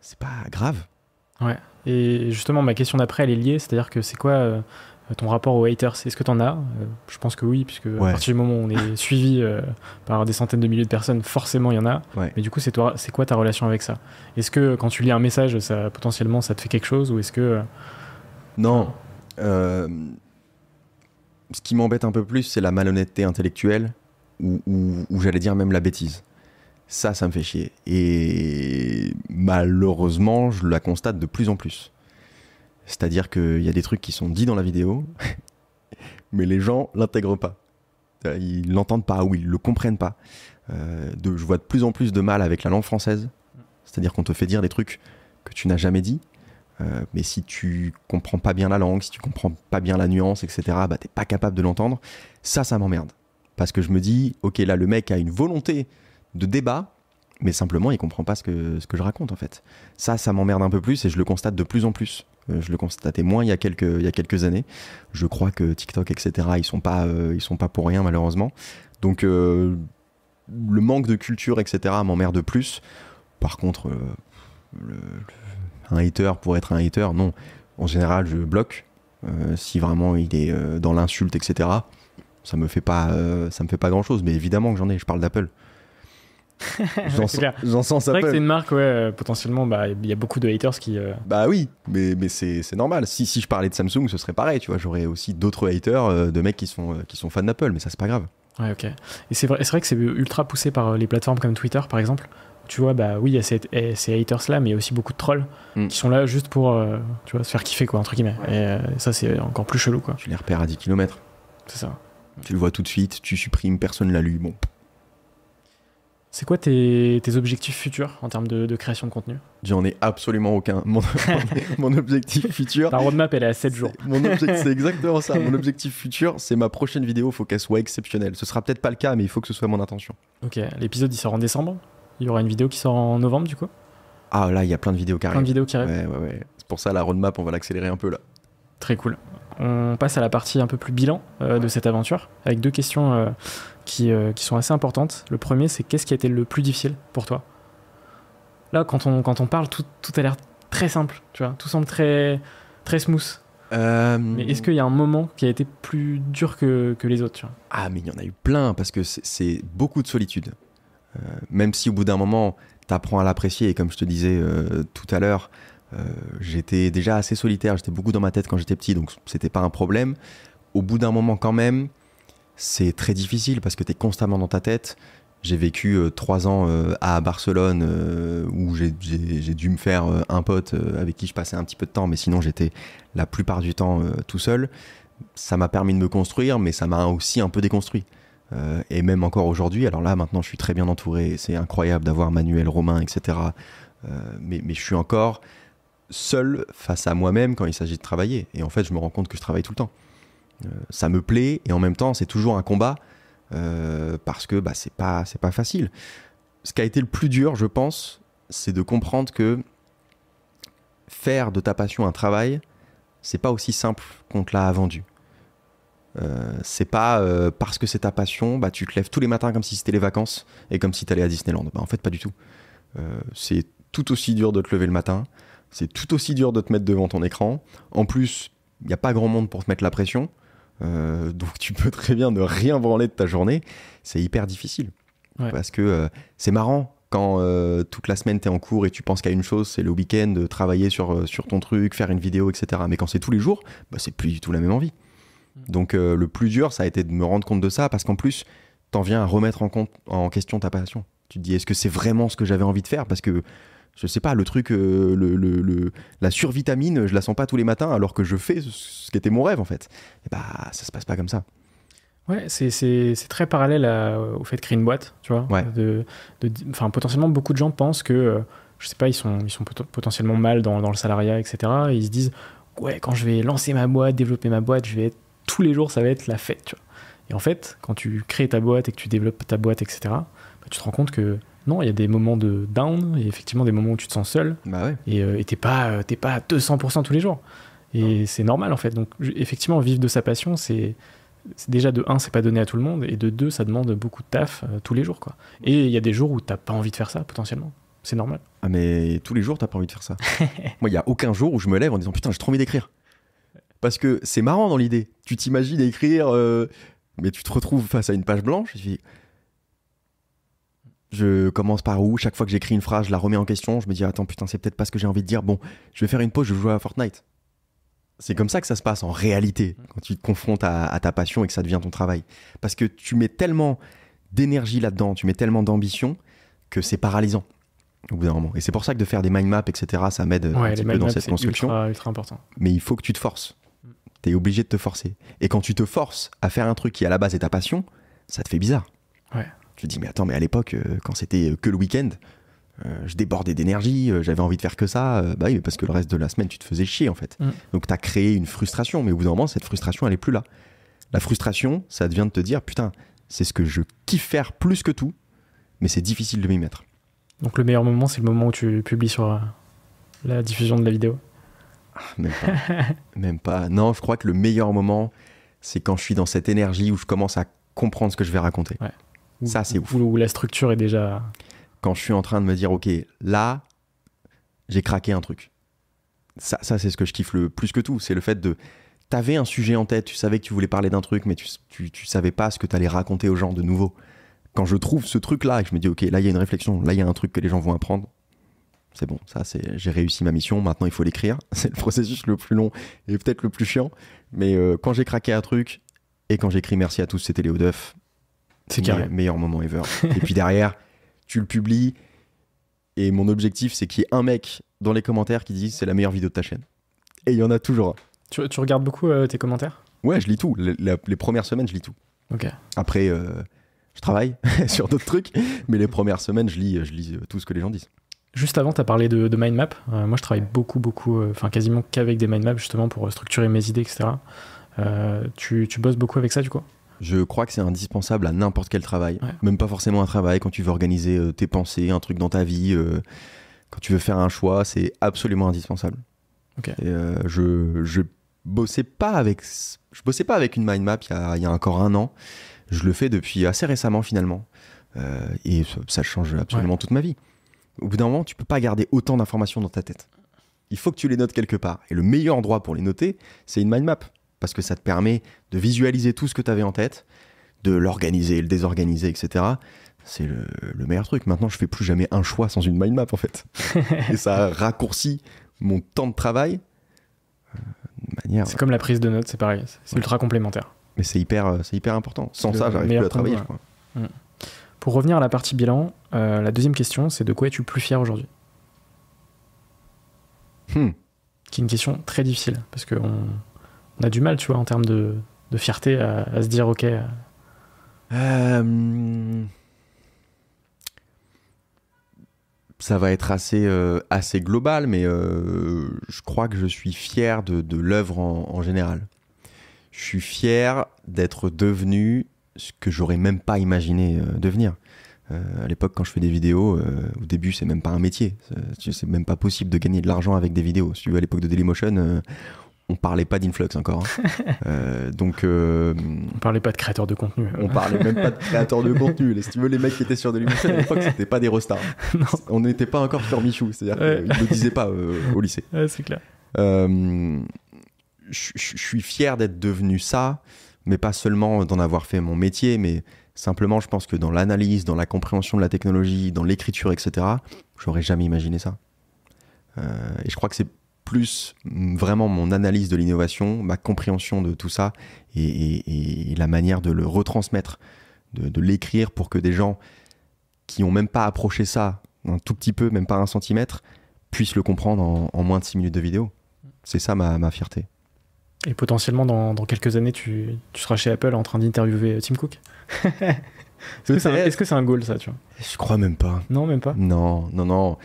c'est pas grave. Ouais. Et justement, ma question d'après, elle est liée. C'est-à-dire que c'est quoi euh, ton rapport aux haters, est-ce que tu en as euh, Je pense que oui, puisque à partir du moment où on est suivi euh, par des centaines de milliers de personnes, forcément il y en a. Mais du coup, c'est toi, c'est quoi ta relation avec ça Est-ce que quand tu lis un message, ça potentiellement ça te fait quelque chose ou est-ce que non Ce qui m'embête un peu plus, c'est la malhonnêteté intellectuelle ou, ou j'allais dire même la bêtise. Ça, ça me fait chier. Et malheureusement, je la constate de plus en plus. C'est-à-dire qu'il y a des trucs qui sont dits dans la vidéo, mais les gens l'intègrent pas. Ils l'entendent pas ou ils le comprennent pas. Euh, de, je vois de plus en plus de mal avec la langue française. C'est-à-dire qu'on te fait dire des trucs que tu n'as jamais dit. Euh, mais si tu comprends pas bien la langue, si tu comprends pas bien la nuance, etc., bah t'es pas capable de l'entendre. Ça, ça m'emmerde. Parce que je me dis, ok, là, le mec a une volonté de débat, mais simplement, il comprend pas ce que, ce que je raconte, en fait. Ça, ça m'emmerde un peu plus et je le constate de plus en plus. Euh, je le constatais moins il y a quelques, il y quelques années. Je crois que TikTok, etc., ils sont pas, euh, sont pas pour rien malheureusement. Donc euh, le manque de culture, etc., m'emmerde plus. Par contre, un hater pour être un hater, non. En général, je bloque. si vraiment il est dans l'insulte, etc. Ça me fait pas, me fait pas grand chose. Mais évidemment que j'en ai. Je parle d'Apple. J'en sens, sens C'est vrai que c'est une marque, ouais, euh, potentiellement, bah, il y a beaucoup de haters qui. Euh, bah oui, mais, mais c'est normal. Si, si je parlais de Samsung, ce serait pareil, tu vois. J'aurais aussi d'autres haters, euh, de mecs qui sont, qui sont fans d'Apple, mais ça, c'est pas grave. Ouais, ok. Et c'est vrai, vrai que c'est ultra poussé par les plateformes comme Twitter, par exemple. Tu vois, bah oui, il y a ces, eh, haters-là, mais il y a aussi beaucoup de trolls hmm. qui sont là juste pour, tu vois, se faire kiffer, quoi, entre guillemets. Et ça, c'est encore plus chelou, quoi. Tu les repères à 10 km. C'est ça. Tu le vois tout de suite, tu supprimes, personne l'a lu, bon. C'est quoi tes, objectifs futurs en termes de, création de contenu J'en ai absolument aucun. Mon, objectif futur. Ta roadmap, elle est à 7 jours. C'est exactement ça. Mon objectif futur, c'est ma prochaine vidéo, il faut qu'elle soit exceptionnelle. Ce sera peut-être pas le cas, mais il faut que ce soit mon intention. Ok, l'épisode il sort en décembre. Il y aura une vidéo qui sort en novembre du coup Ah là, il y a plein de vidéos qui arrivent. Plein qui ouais, ouais. C'est pour ça la roadmap, on va l'accélérer un peu là. Très cool on passe à la partie un peu plus bilan euh, de cette aventure, avec deux questions euh, euh, qui, sont assez importantes. Le premier, c'est qu'est-ce qui a été le plus difficile pour toi Là, quand on, parle, tout, tout a l'air très simple, tu vois, tout semble très, très smooth. Mais est-ce qu'il y a un moment qui a été plus dur que, les autres Ah, mais il y en a eu plein, parce que c'est beaucoup de solitude. même si au bout d'un moment, tu apprends à l'apprécier, et comme je te disais tout à l'heure, euh, j'étais déjà assez solitaire, j'étais beaucoup dans ma tête quand j'étais petit, donc c'était pas un problème. Au bout d'un moment, quand même, c'est très difficile parce que tu es constamment dans ta tête. J'ai vécu euh, trois ans euh, à Barcelone où j'ai dû me faire un pote avec qui je passais un petit peu de temps, mais sinon j'étais la plupart du temps tout seul. Ça m'a permis de me construire, mais ça m'a aussi un peu déconstruit. et même encore aujourd'hui, alors là maintenant je suis très bien entouré, c'est incroyable d'avoir Manuel, Romain, etc. mais je suis encore seul face à moi-même quand il s'agit de travailler. Et en fait, je me rends compte que je travaille tout le temps. Euh, ça me plaît et en même temps, c'est toujours un combat euh, parce que bah, c'est pas, pas facile. Ce qui a été le plus dur, je pense, c'est de comprendre que faire de ta passion un travail, c'est pas aussi simple qu'on te l'a vendu. Euh, c'est pas euh, parce que c'est ta passion, bah tu te lèves tous les matins comme si c'était les vacances et comme si tu allais à Disneyland. Bah, en fait, pas du tout. c'est tout aussi dur de te lever le matin c'est tout aussi dur de te mettre devant ton écran. En plus, il n'y a pas grand monde pour te mettre la pression. Euh, donc tu peux très bien ne rien branler de ta journée. C'est hyper difficile. Parce que euh, c'est marrant quand euh, toute la semaine tu es en cours et tu penses qu'à une chose, c'est le week-end, travailler sur, sur ton truc, faire une vidéo, etc. Mais quand c'est tous les jours, bah, c'est plus du tout la même envie. Mm. Donc le plus dur, ça a été de me rendre compte de ça parce qu'en plus, t'en viens à remettre en, compte, en question ta passion. Tu te dis, est-ce que c'est vraiment ce que j'avais envie de faire Parce que je sais pas, le truc, euh, le, la survitamine, je la sens pas tous les matins alors que je fais ce qui était mon rêve en fait. Et bah, ça se passe pas comme ça. Ouais, c'est très parallèle euh, au fait de créer une boîte, tu vois. De, potentiellement, beaucoup de gens pensent que, euh, je sais pas, ils sont, potentiellement mal dans, le salariat, etc. Et ils se disent, ouais, quand je vais lancer ma boîte, développer ma boîte, je vais être, tous les jours, ça va être la fête, tu vois. Et en fait, quand tu crées ta boîte et que tu développes ta boîte, etc., bah, tu te rends compte que non, il y a des moments de down, et effectivement des moments où tu te sens seul. Bah et euh, tu euh, t'es pas, à 200% tous les jours. Et c'est normal en fait. Donc effectivement, vivre de sa passion, c'est déjà de 1, c'est pas donné à tout le monde, et de deux ça demande beaucoup de taf euh, tous les jours. quoi. Et il y a des jours où t'as pas envie de faire ça potentiellement. C'est normal. Ah mais tous les jours, t'as pas envie de faire ça. Moi, il y a aucun jour où je me lève en disant putain, j'ai trop envie d'écrire. Parce que c'est marrant dans l'idée. Tu t'imagines écrire, mais tu te retrouves face à une page blanche. Je commence par où Chaque fois que j'écris une phrase, je la remets en question. Je me dis, attends, putain, c'est peut-être pas ce que j'ai envie de dire. Bon, je vais faire une pause, je vais jouer à Fortnite. C'est comme ça que ça se passe en réalité, mmh. quand tu te confrontes à, ta passion et que ça devient ton travail. Parce que tu mets tellement d'énergie là-dedans, tu mets tellement d'ambition que c'est paralysant au bout d'un moment. Et c'est pour ça que de faire des mind maps, etc., ça m'aide euh, un petit peu dans cette construction. ultra important. Mais il faut que tu te forces. Mmh. Tu es obligé de te forcer. Et quand tu te forces à faire un truc qui à la base est ta passion, ça te fait bizarre. Ouais. Tu te dis, mais attends, mais à l'époque, euh, quand c'était euh, que le week-end, euh, je débordais d'énergie, j'avais envie de faire que ça. bah mais parce que le reste de la semaine, tu te faisais chier en fait. Mm. Donc tu as créé une frustration, mais au bout d'un moment, cette frustration, elle est plus là. La frustration, ça devient de te dire putain, c'est ce que je kiffe faire plus que tout, mais c'est difficile de m'y mettre. Donc le meilleur moment, c'est le moment où tu publies sur la diffusion de la vidéo. Ah, même pas. même pas. Non, je crois que le meilleur moment, c'est quand je suis dans cette énergie où je commence à comprendre ce que je vais raconter. Ouais ça, c'est ouf. Où, la structure est déjà. Quand je suis en train de me dire, OK, là, j'ai craqué un truc. Ça, ça c'est ce que je kiffe le plus que tout. C'est le fait de. T'avais un sujet en tête, tu savais que tu voulais parler d'un truc, mais tu, tu, savais pas ce que t'allais raconter aux gens de nouveau. Quand je trouve ce truc-là et que je me dis, OK, là, il y a une réflexion, là, il y a un truc que les gens vont apprendre, c'est bon, ça, c'est j'ai réussi ma mission, maintenant, il faut l'écrire. C'est le processus le plus long et peut-être le plus chiant. Mais euh, quand j'ai craqué un truc et quand j'ai écrit merci à tous, c'était Léo Duff, c'est carré. Meilleur moment ever. et puis derrière, tu le publies. Et mon objectif, c'est qu'il y ait un mec dans les commentaires qui dise c'est la meilleure vidéo de ta chaîne. Et il y en a toujours un. Tu, regardes beaucoup euh, tes commentaires Ouais, je lis tout. les premières semaines, je lis tout. Ok. Après, euh, je travaille sur d'autres trucs, mais les premières semaines, je lis, je lis euh, tout ce que les gens disent. Juste avant, tu as parlé de, de mind map. moi, je travaille beaucoup, beaucoup, enfin quasiment qu'avec des mind maps justement pour structurer mes idées, etc. Tu, tu bosses beaucoup avec ça, du coup je crois que c'est indispensable à n'importe quel travail, même pas forcément un travail, quand tu veux organiser euh, tes pensées, un truc dans ta vie, euh, quand tu veux faire un choix, c'est absolument indispensable. Euh, je, je bossais pas avec, je bossais pas avec une mind map il y a, encore un an. Je le fais depuis assez récemment finalement, et ça, change absolument toute ma vie. Au bout d'un moment, tu peux pas garder autant d'informations dans ta tête. Il faut que tu les notes quelque part, et le meilleur endroit pour les noter, c'est une mind map parce que ça te permet de visualiser tout ce que tu avais en tête, de l'organiser, le désorganiser, etc. C'est le, meilleur truc. Maintenant, je fais plus jamais un choix sans une mind map, en fait. Et ça raccourcit mon temps de travail. Euh, manière... C'est comme la prise de notes, c'est pareil. C'est ultra complémentaire. Mais c'est hyper, euh, hyper important. Sans ça, j'arrive plus à travailler, mm. Pour revenir à la partie bilan, euh, la deuxième question, c'est de quoi es-tu plus fier aujourd'hui hmm. Qui est une question très difficile, parce qu'on on a du mal, tu vois, en termes de, fierté à, se dire, ok. Euh, euh, ça va être assez, euh, global, mais je crois que je suis fier de, l'œuvre en, général. Je suis fier d'être devenu ce que j'aurais même pas imaginé devenir. à l'époque, quand je fais des vidéos, au début, c'est même pas un métier. C'est même pas possible de gagner de l'argent avec des vidéos. Si tu à l'époque de Dailymotion, on parlait pas d'Influx encore. Hein. Euh, donc, euh, on parlait pas de créateur de contenu. On parlait même pas de créateur de contenu. Les, si tu veux, les mecs qui étaient sur Dailymotion à l'époque, c'était pas des rostars. On n'était pas encore sur Michou, c'est-à-dire qu'ils ne disaient pas euh, au lycée. c'est clair. je suis fier d'être devenu ça, mais pas seulement d'en avoir fait mon métier, mais simplement, je pense que dans l'analyse, dans la compréhension de la technologie, dans l'écriture, etc., j'aurais jamais imaginé ça. et je crois que c'est plus mm, vraiment mon analyse de l'innovation, ma compréhension de tout ça et, la manière de le retransmettre, de, l'écrire pour que des gens qui n'ont même pas approché ça un tout petit peu, même pas un centimètre, puissent le comprendre en, moins de six minutes de vidéo. C'est ça ma, fierté. Et potentiellement, dans, quelques années, tu, seras chez Apple en train d'interviewer euh, Tim Cook Est-ce que c'est un, un, goal, ça tu vois Je crois même pas. Non, même pas Non, non, non.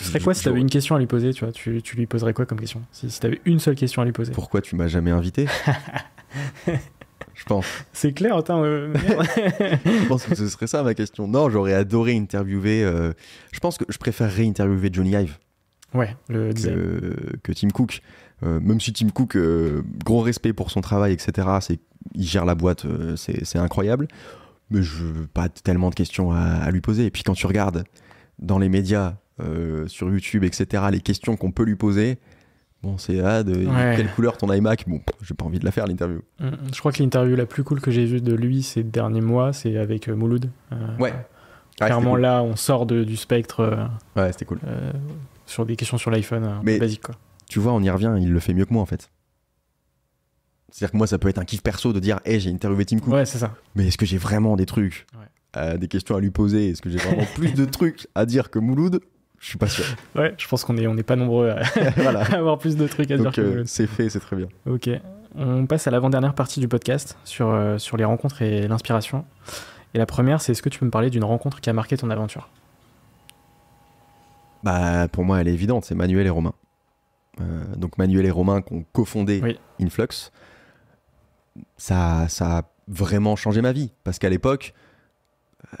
Ce serait quoi si t'avais une question à lui poser, tu vois tu, tu lui poserais quoi comme question Si, tu t'avais une seule question à lui poser. Pourquoi tu m'as jamais invité Je pense. C'est clair, attends. Euh, je pense que ce serait ça ma question. Non, j'aurais adoré interviewer. Euh, je pense que je préférerais interviewer Johnny Hive. Ouais, le que, que Tim Cook. Euh, même si Tim Cook, gros respect pour son travail, etc. C'est, il gère la boîte, c'est, incroyable. Mais je pas tellement de questions à, à lui poser. Et puis quand tu regardes dans les médias, euh, sur YouTube, etc., les questions qu'on peut lui poser. Bon, c'est ah, de quelle couleur ton iMac Bon, j'ai pas envie de la faire l'interview. Mm, mm, je crois que l'interview la plus cool que j'ai vue de lui ces derniers mois, c'est avec euh, Mouloud. Euh, ouais. Ah, clairement, là, on sort de, du spectre. ouais, c'était cool. sur des questions sur l'iPhone, Mais basique quoi. Tu vois, on y revient, il le fait mieux que moi en fait. C'est-à-dire que moi, ça peut être un kiff perso de dire, hé, j'ai interviewé Tim Cook. Ouais, c'est ça. Mais est-ce que j'ai vraiment des trucs Des questions à lui poser Est-ce que j'ai vraiment plus de trucs à dire que Mouloud je suis pas sûr. ouais, je pense qu'on n'est on pas nombreux à, avoir plus de trucs à dire. que. Euh, c'est fait, c'est très bien. Ok. On passe à l'avant-dernière partie du podcast sur, euh, sur les rencontres et l'inspiration. Et la première, c'est est-ce que tu peux me parler d'une rencontre qui a marqué ton aventure Bah, pour moi, elle est évidente. C'est Manuel et Romain. Euh, donc Manuel et Romain qui ont cofondé Influx, ça, ça a vraiment changé ma vie. Parce qu'à l'époque,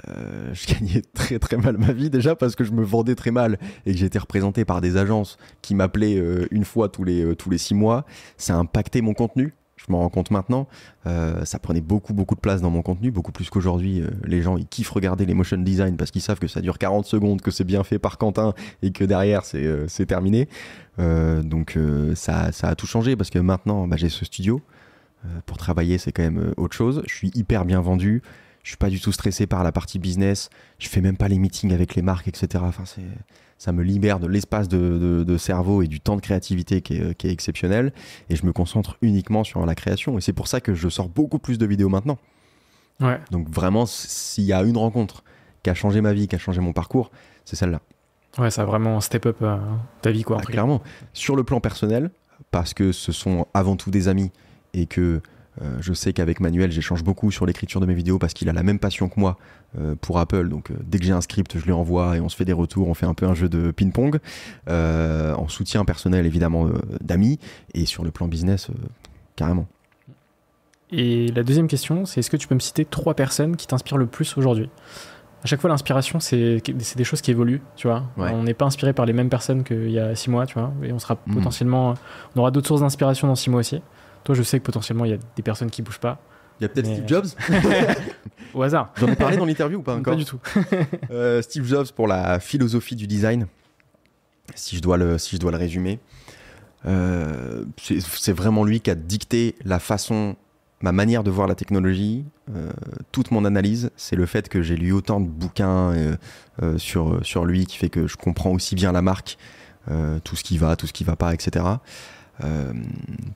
euh, je gagnais très très mal ma vie déjà parce que je me vendais très mal et que j'étais représenté par des agences qui m'appelaient euh, une fois tous les, euh, tous les six mois. Ça impactait mon contenu. Je m'en rends compte maintenant. ça prenait beaucoup beaucoup de place dans mon contenu, beaucoup plus qu'aujourd'hui. les gens ils kiffent regarder les motion design parce qu'ils savent que ça dure 40 secondes, que c'est bien fait par Quentin et que derrière c'est terminé. donc ça, ça, a tout changé parce que maintenant bah, j'ai ce studio. pour travailler c'est quand même autre chose. Je suis hyper bien vendu je suis pas du tout stressé par la partie business. Je fais même pas les meetings avec les marques, etc. Enfin, c'est, ça me libère de l'espace de, cerveau et du temps de créativité qui est, exceptionnel. Et je me concentre uniquement sur la création. Et c'est pour ça que je sors beaucoup plus de vidéos maintenant. Ouais. Donc vraiment, s'il y a une rencontre qui a changé ma vie, qui a changé mon parcours, c'est celle-là. Ouais, ça a vraiment step up euh, ta vie, quoi. Ah, clairement. Sur le plan personnel, parce que ce sont avant tout des amis et que euh, je sais qu'avec Manuel, j'échange beaucoup sur l'écriture de mes vidéos parce qu'il a la même passion que moi euh, pour Apple. Donc, euh, dès que j'ai un script, je lui envoie et on se fait des retours. On fait un peu un jeu de ping-pong en soutien personnel, évidemment, d'amis et sur le plan business, carrément. Et la deuxième question, c'est est-ce que tu peux me citer trois personnes qui t'inspirent le plus aujourd'hui à chaque fois, l'inspiration, c'est des choses qui évoluent, tu vois. On n'est pas inspiré par les mêmes personnes qu'il y a six mois, tu vois. Et on sera mhm. potentiellement, on aura d'autres sources d'inspiration dans six mois aussi. Toi, je sais que potentiellement, il y a des personnes qui bougent pas. Il y a peut-être Steve Jobs Au hasard. J'en ai parlé dans l'interview ou pas encore Pas du tout. Euh, Steve Jobs pour la philosophie du design, si je dois le, si je dois le résumer. Euh, c'est vraiment lui qui a dicté la façon, ma manière de voir la technologie, euh, toute mon analyse. C'est le fait que j'ai lu autant de bouquins sur, sur lui qui fait que je comprends aussi bien la marque, tout ce qui va, tout ce qui va pas, etc. Euh,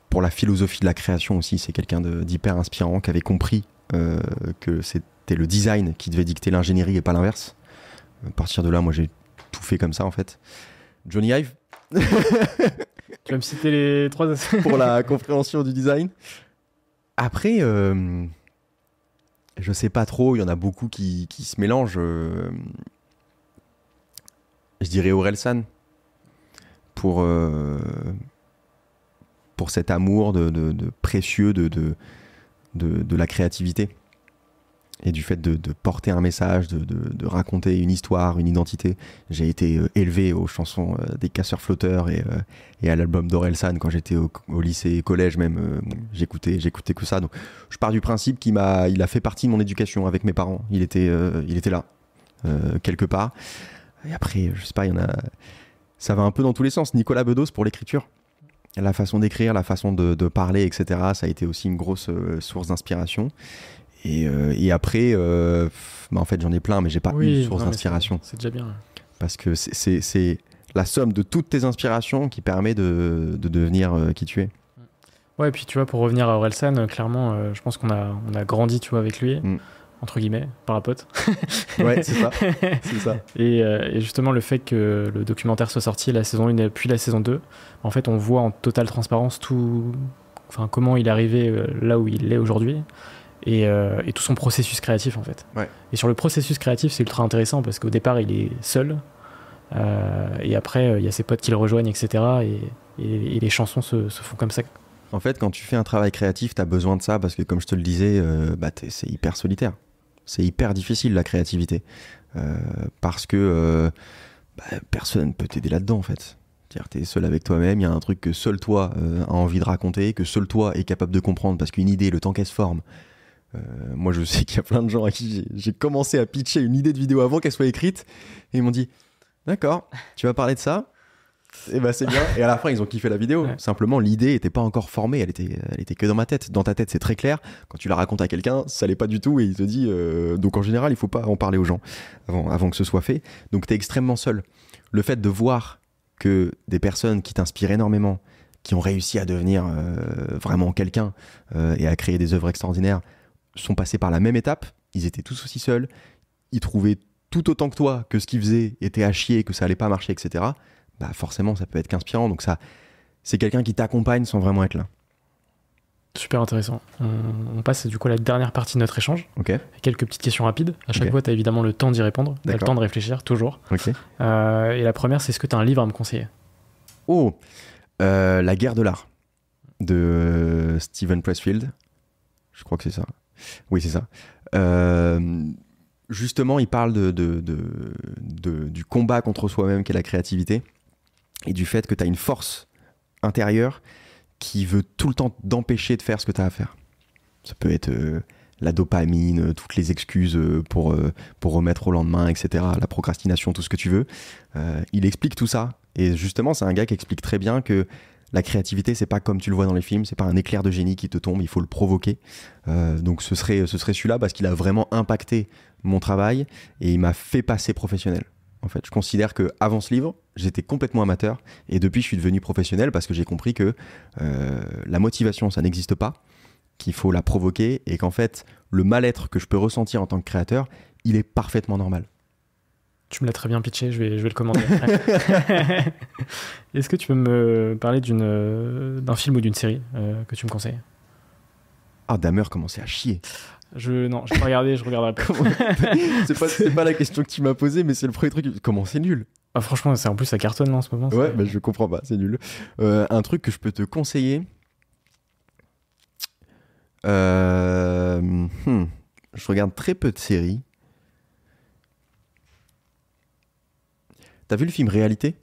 pour la philosophie de la création aussi, c'est quelqu'un d'hyper inspirant qui avait compris euh, que c'était le design qui devait dicter l'ingénierie et pas l'inverse. À partir de là, moi j'ai tout fait comme ça en fait. Johnny Hive. tu vas me citer les trois pour la compréhension du design. Après, euh, je sais pas trop, il y en a beaucoup qui, qui se mélangent. je dirais San pour pour cet amour de, précieux de, de, la créativité et du fait de, porter un message, de, raconter une histoire, une identité. J'ai été euh, élevé aux chansons euh, des casseurs flotteurs euh, et, à l'album d'Orelsan quand j'étais au, au, lycée, collège même. j'écoutais, j'écoutais que ça. Donc je pars du principe qu'il m'a, il a fait partie de mon éducation avec mes parents. Il était, il était là quelque part. Et après, je sais pas, il y en a. Ça va un peu dans tous les sens. Nicolas Bedos pour l'écriture la façon d'écrire, la façon de, parler, etc., ça a été aussi une grosse euh, source d'inspiration. Et, euh, après, euh, bah en fait, j'en ai plein, mais j'ai pas une source d'inspiration. C'est déjà bien. Parce que c'est la somme de toutes tes inspirations qui permet de, de devenir qui tu es. Ouais, et puis tu vois, pour revenir à Orelsan, clairement, je pense qu'on a, on a grandi, tu vois, avec lui. Mm entre guillemets, parapote. ouais, c'est ça. ça. Euh, et, justement, le fait que le documentaire soit sorti, la saison 1 et puis la saison 2, en fait, on voit en totale transparence tout, enfin, comment il est arrivé euh, là où il est aujourd'hui. Euh, et, tout son processus créatif en fait. Ouais. Et sur le processus créatif, c'est ultra intéressant parce qu'au départ, il est seul. et après, il y a ses potes qui le rejoignent, etc. Et, les chansons se, font comme ça. En fait, quand tu fais un travail créatif, tu as besoin de ça parce que, comme je te le disais, bah, c'est hyper solitaire. C'est hyper difficile la créativité. Euh, parce que personne euh, ne bah, personne peut t'aider là-dedans en fait. cest es t'es seul avec toi-même, il y a un truc que seul toi euh, a envie de raconter, que seul toi est capable de comprendre, parce qu'une idée, le temps qu'elle se forme. moi je sais qu'il y a plein de gens à qui j'ai commencé à pitcher une idée de vidéo avant qu'elle soit écrite, et ils m'ont dit D'accord, tu vas parler de ça et eh bah ben, c'est bien. Et à la fin, ils ont kiffé la vidéo. Simplement, l'idée n'était pas encore formée. Elle était, elle était que dans ma tête. Dans ta tête, c'est très clair. Quand tu la racontes à quelqu'un, ça l'est pas du tout et il te dit. Euh, donc en général, il faut pas en parler aux gens avant, que ce soit fait. Donc tu es extrêmement seul. Le fait de voir que des personnes qui t'inspirent énormément, qui ont réussi à devenir euh, vraiment quelqu'un euh, et à créer des œuvres extraordinaires, sont passés par la même étape. Ils étaient tous aussi seuls. Ils trouvaient tout autant que toi que ce qu'ils faisaient était à chier, que ça allait pas marcher, etc. Bah, forcément, ça peut être qu'inspirant. Donc ça, c'est quelqu'un qui t'accompagne sans vraiment être là. Super intéressant. On, passe du coup à la dernière partie de notre échange. Quelques petites questions rapides. À chaque fois, tu as évidemment le temps d'y répondre. le temps de réfléchir, toujours. Euh, et la première, c'est est-ce que tu as un livre à me conseiller Oh euh, La guerre de l'art de stephen Pressfield. Je crois que c'est ça. Oui, c'est ça. Euh, justement, il parle de, du combat contre soi-même qu'est la créativité et du fait que tu as une force intérieure qui veut tout le temps t'empêcher de faire ce que tu as à faire. Ça peut être euh, la dopamine, euh, toutes les excuses euh, pour, pour remettre au lendemain, etc., la procrastination, tout ce que tu veux. il explique tout ça. Et justement, c'est un gars qui explique très bien que la créativité, c'est pas comme tu le vois dans les films, c'est pas un éclair de génie qui te tombe, il faut le provoquer. donc ce serait, ce serait celui-là parce qu'il a vraiment impacté mon travail et il m'a fait passer professionnel en fait. Je considère que avant ce livre, j'étais complètement amateur et depuis, je suis devenu professionnel parce que j'ai compris que euh, la motivation, ça n'existe pas, qu'il faut la provoquer et qu'en fait, le mal-être que je peux ressentir en tant que créateur, il est parfaitement normal. Tu me l'as très bien pitché, je vais, le commander. Est-ce que tu peux me parler euh, d'un film ou d'une série euh, que tu me conseilles Ah, Damer commençait à chier. Je, non, je peux regarder, je regarderai pas. c'est pas, c'est pas la question que tu m'as posée, mais c'est le premier truc. Comment c'est nul ah, Franchement, c'est en plus ça cartonne en ce moment. Ouais, bah, je comprends pas, c'est nul. Euh, un truc que je peux te conseiller. Euh, hmm, je regarde très peu de séries. T'as vu le film Réalité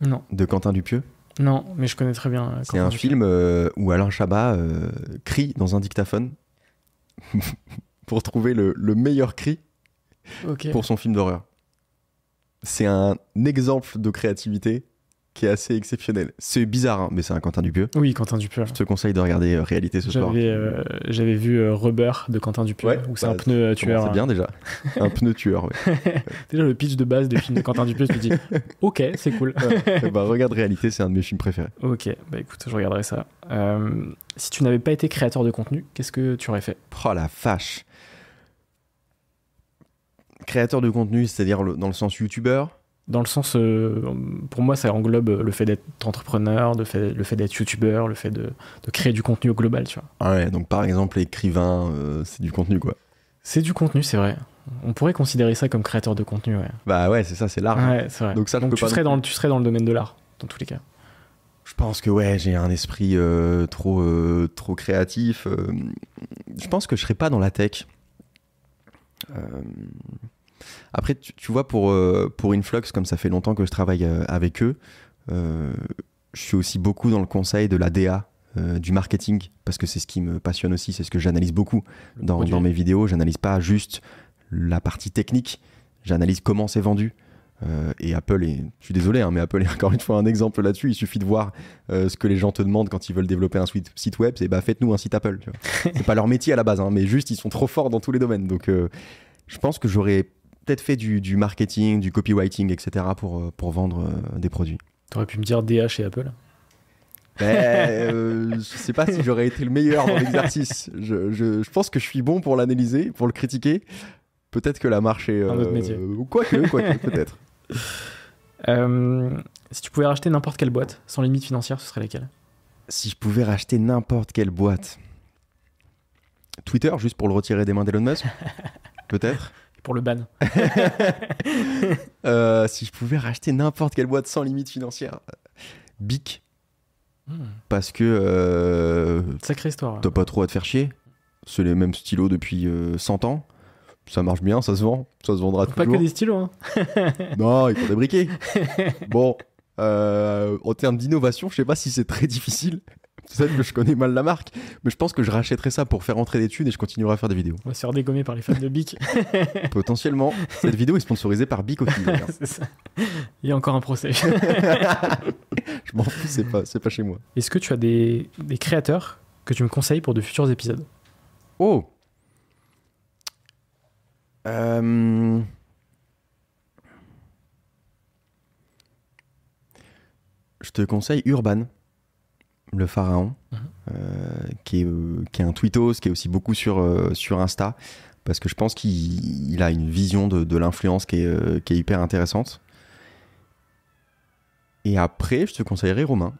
Non. De Quentin Dupieux Non, mais je connais très bien. Euh, c'est un film où Alain Chabat crie dans un dictaphone pour trouver le, meilleur cri pour son film d'horreur. C'est un exemple de créativité qui est assez exceptionnel. C'est bizarre, hein, mais c'est un Quentin Dupieux. Oui, Quentin Dupieux. Je te conseille de regarder euh, Réalité ce soir. J'avais euh, vu euh, Rubber de Quentin Dupieux, ouais, où c'est un pneu tueur. C'est bien déjà. Un pneu tueur. déjà, le pitch de base des films de Quentin Dupieux, tu te dis Ok, c'est cool. Bah, regarde Réalité, c'est un de mes films préférés. Ok, bah écoute, je regarderai ça. si tu n'avais pas été créateur de contenu, qu'est-ce que tu aurais fait Oh la fâche. Créateur de contenu, c'est-à-dire dans le sens youtubeur dans le sens, euh, pour moi, ça englobe le fait d'être entrepreneur, le fait d'être youtubeur, le fait de, créer du contenu au global, tu vois. Ah ouais, donc par exemple, écrivain, euh, c'est du contenu, quoi. C'est du contenu, c'est vrai. On pourrait considérer ça comme créateur de contenu, ouais. Bah ouais, c'est ça, c'est l'art. Ouais, c'est vrai. Donc, ça, tu, serais dans le, tu serais dans le domaine de l'art, dans tous les cas. Je pense que ouais, j'ai un esprit euh, trop, trop créatif. je pense que je serais pas dans la tech. Euh... Après, tu, vois, pour, euh, pour Influx, comme ça fait longtemps que je travaille euh, avec eux, euh, je suis aussi beaucoup dans le conseil de la DA, du marketing, parce que c'est ce qui me passionne aussi, c'est ce que j'analyse beaucoup dans, dans, mes vidéos. J'analyse pas juste la partie technique, j'analyse comment c'est vendu. et Apple et je suis désolé, hein, mais Apple est encore une fois un exemple là-dessus. Il suffit de voir ce que les gens te demandent quand ils veulent développer un site web, c'est bah faites-nous un site Apple. C'est pas leur métier à la base, hein, mais juste ils sont trop forts dans tous les domaines. Donc je pense que j'aurais peut-être fait du, marketing, du copywriting, etc. pour, euh, pour vendre euh, des produits. Tu aurais pu me dire DH et Apple ben, euh, je sais pas si j'aurais été le meilleur dans l'exercice. Je, je, pense que je suis bon pour l'analyser, pour le critiquer. Peut-être que la marche est. Un autre métier. Ou quoi que, quoi peut-être. si tu pouvais racheter n'importe quelle boîte, sans limite financière, ce serait laquelle Si je pouvais racheter n'importe quelle boîte. Twitter, juste pour le retirer des mains d'Elon Musk Peut-être le ban. Euh, si je pouvais racheter n'importe quelle boîte sans limite financière, Bic. Hmm. Parce que. Euh, Sacrée histoire. T'as pas trop à te faire chier. C'est les mêmes stylos depuis 100 euh, ans. Ça marche bien, ça se vend. Ça se vendra toujours. Pas que des stylos. Hein. non, ils font des briquets. bon. Euh, en termes d'innovation, je sais pas si c'est très difficile. Tu sais que je connais mal la marque, mais je pense que je rachèterai ça pour faire entrer des thunes et je continuerai à faire des vidéos. On va se faire par les fans de Bic. Potentiellement. Cette vidéo est sponsorisée par Bic c'est Il y a encore un procès. je m'en fous, c'est pas, pas chez moi. Est-ce que tu as des, créateurs que tu me conseilles pour de futurs épisodes Oh euh, Je te conseille Urban le pharaon, mhm. euh, euh, qui, est, un tweetos, qui est aussi beaucoup sur, euh, sur Insta, parce que je pense qu'il a une vision de, l'influence qui, est hyper intéressante. Et après, je te conseillerais Romain.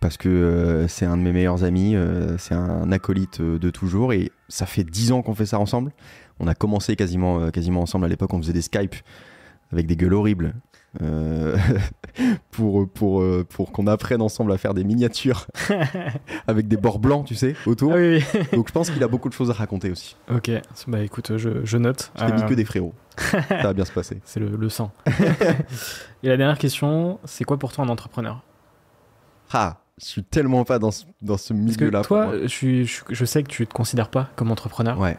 Parce que c'est un de mes meilleurs amis, c'est un acolyte de toujours. Et ça fait dix ans qu'on fait ça ensemble. On a commencé quasiment, quasiment ensemble à l'époque. On faisait des Skype avec des gueules horribles. Euh, pour, pour, euh, pour qu'on apprenne ensemble à faire des miniatures avec des bords blancs, tu sais, autour. Ah Donc je pense qu'il a beaucoup de choses à raconter aussi. Ok, bah écoute, je, note. Je t'ai mis euh, que des frérots. Ça va bien se passer. C'est le, sang. Et la dernière question, c'est quoi pour toi un entrepreneur Ah je suis tellement pas dans ce, dans ce milieu-là. Toi, je, suis, je, sais que tu te considères pas comme entrepreneur. Ouais.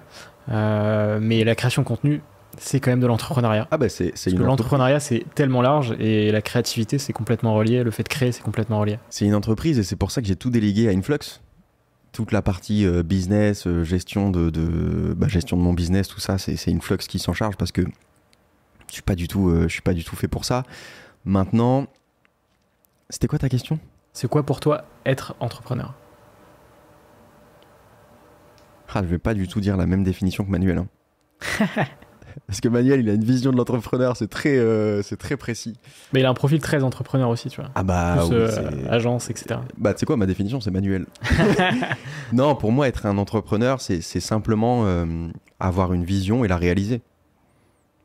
mais la création de contenu, c'est quand même de l'entrepreneuriat. Ah bah c'est une L'entrepreneuriat, c'est tellement large et la créativité, c'est complètement relié. Le fait de créer, c'est complètement relié. C'est une entreprise et c'est pour ça que j'ai tout délégué à Influx. Toute la partie euh, business, euh, gestion, de, bah, gestion de mon business, tout ça, c'est Influx qui s'en charge parce que je suis pas du tout, euh, je suis pas du tout fait pour ça. Maintenant, c'était quoi ta question C'est quoi pour toi être entrepreneur ah, Je vais pas du tout dire la même définition que Manuel. Hein. Parce que Manuel, il a une vision de l'entrepreneur, c'est très, euh, c'est très précis. Mais il a un profil très entrepreneur aussi, tu vois. Ah bah. Euh, agence, etc. Bah, tu quoi, ma définition, c'est Manuel. non, pour moi, être un entrepreneur, c'est simplement euh, avoir une vision et la réaliser.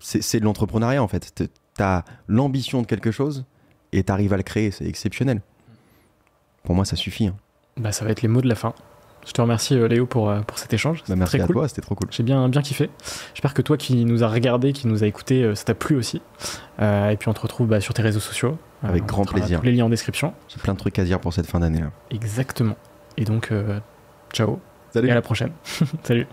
C'est de l'entrepreneuriat, en fait. T'as l'ambition de quelque chose et t'arrives à le créer. C'est exceptionnel. Pour moi, ça suffit. Hein. Bah, ça va être les mots de la fin. Je te remercie euh, Léo pour, euh, pour cet échange. Bah, merci à toi, c'était trop cool. J'ai bien, bien kiffé. J'espère que toi qui nous as regardé, qui nous a écouté, euh, ça t'a plu aussi. et puis on te retrouve bah, sur tes réseaux sociaux. Avec grand plaisir. les liens en description. J'ai plein de trucs à dire pour cette fin d'année. Exactement. Et donc, ciao. Salut. Et à la prochaine. Salut.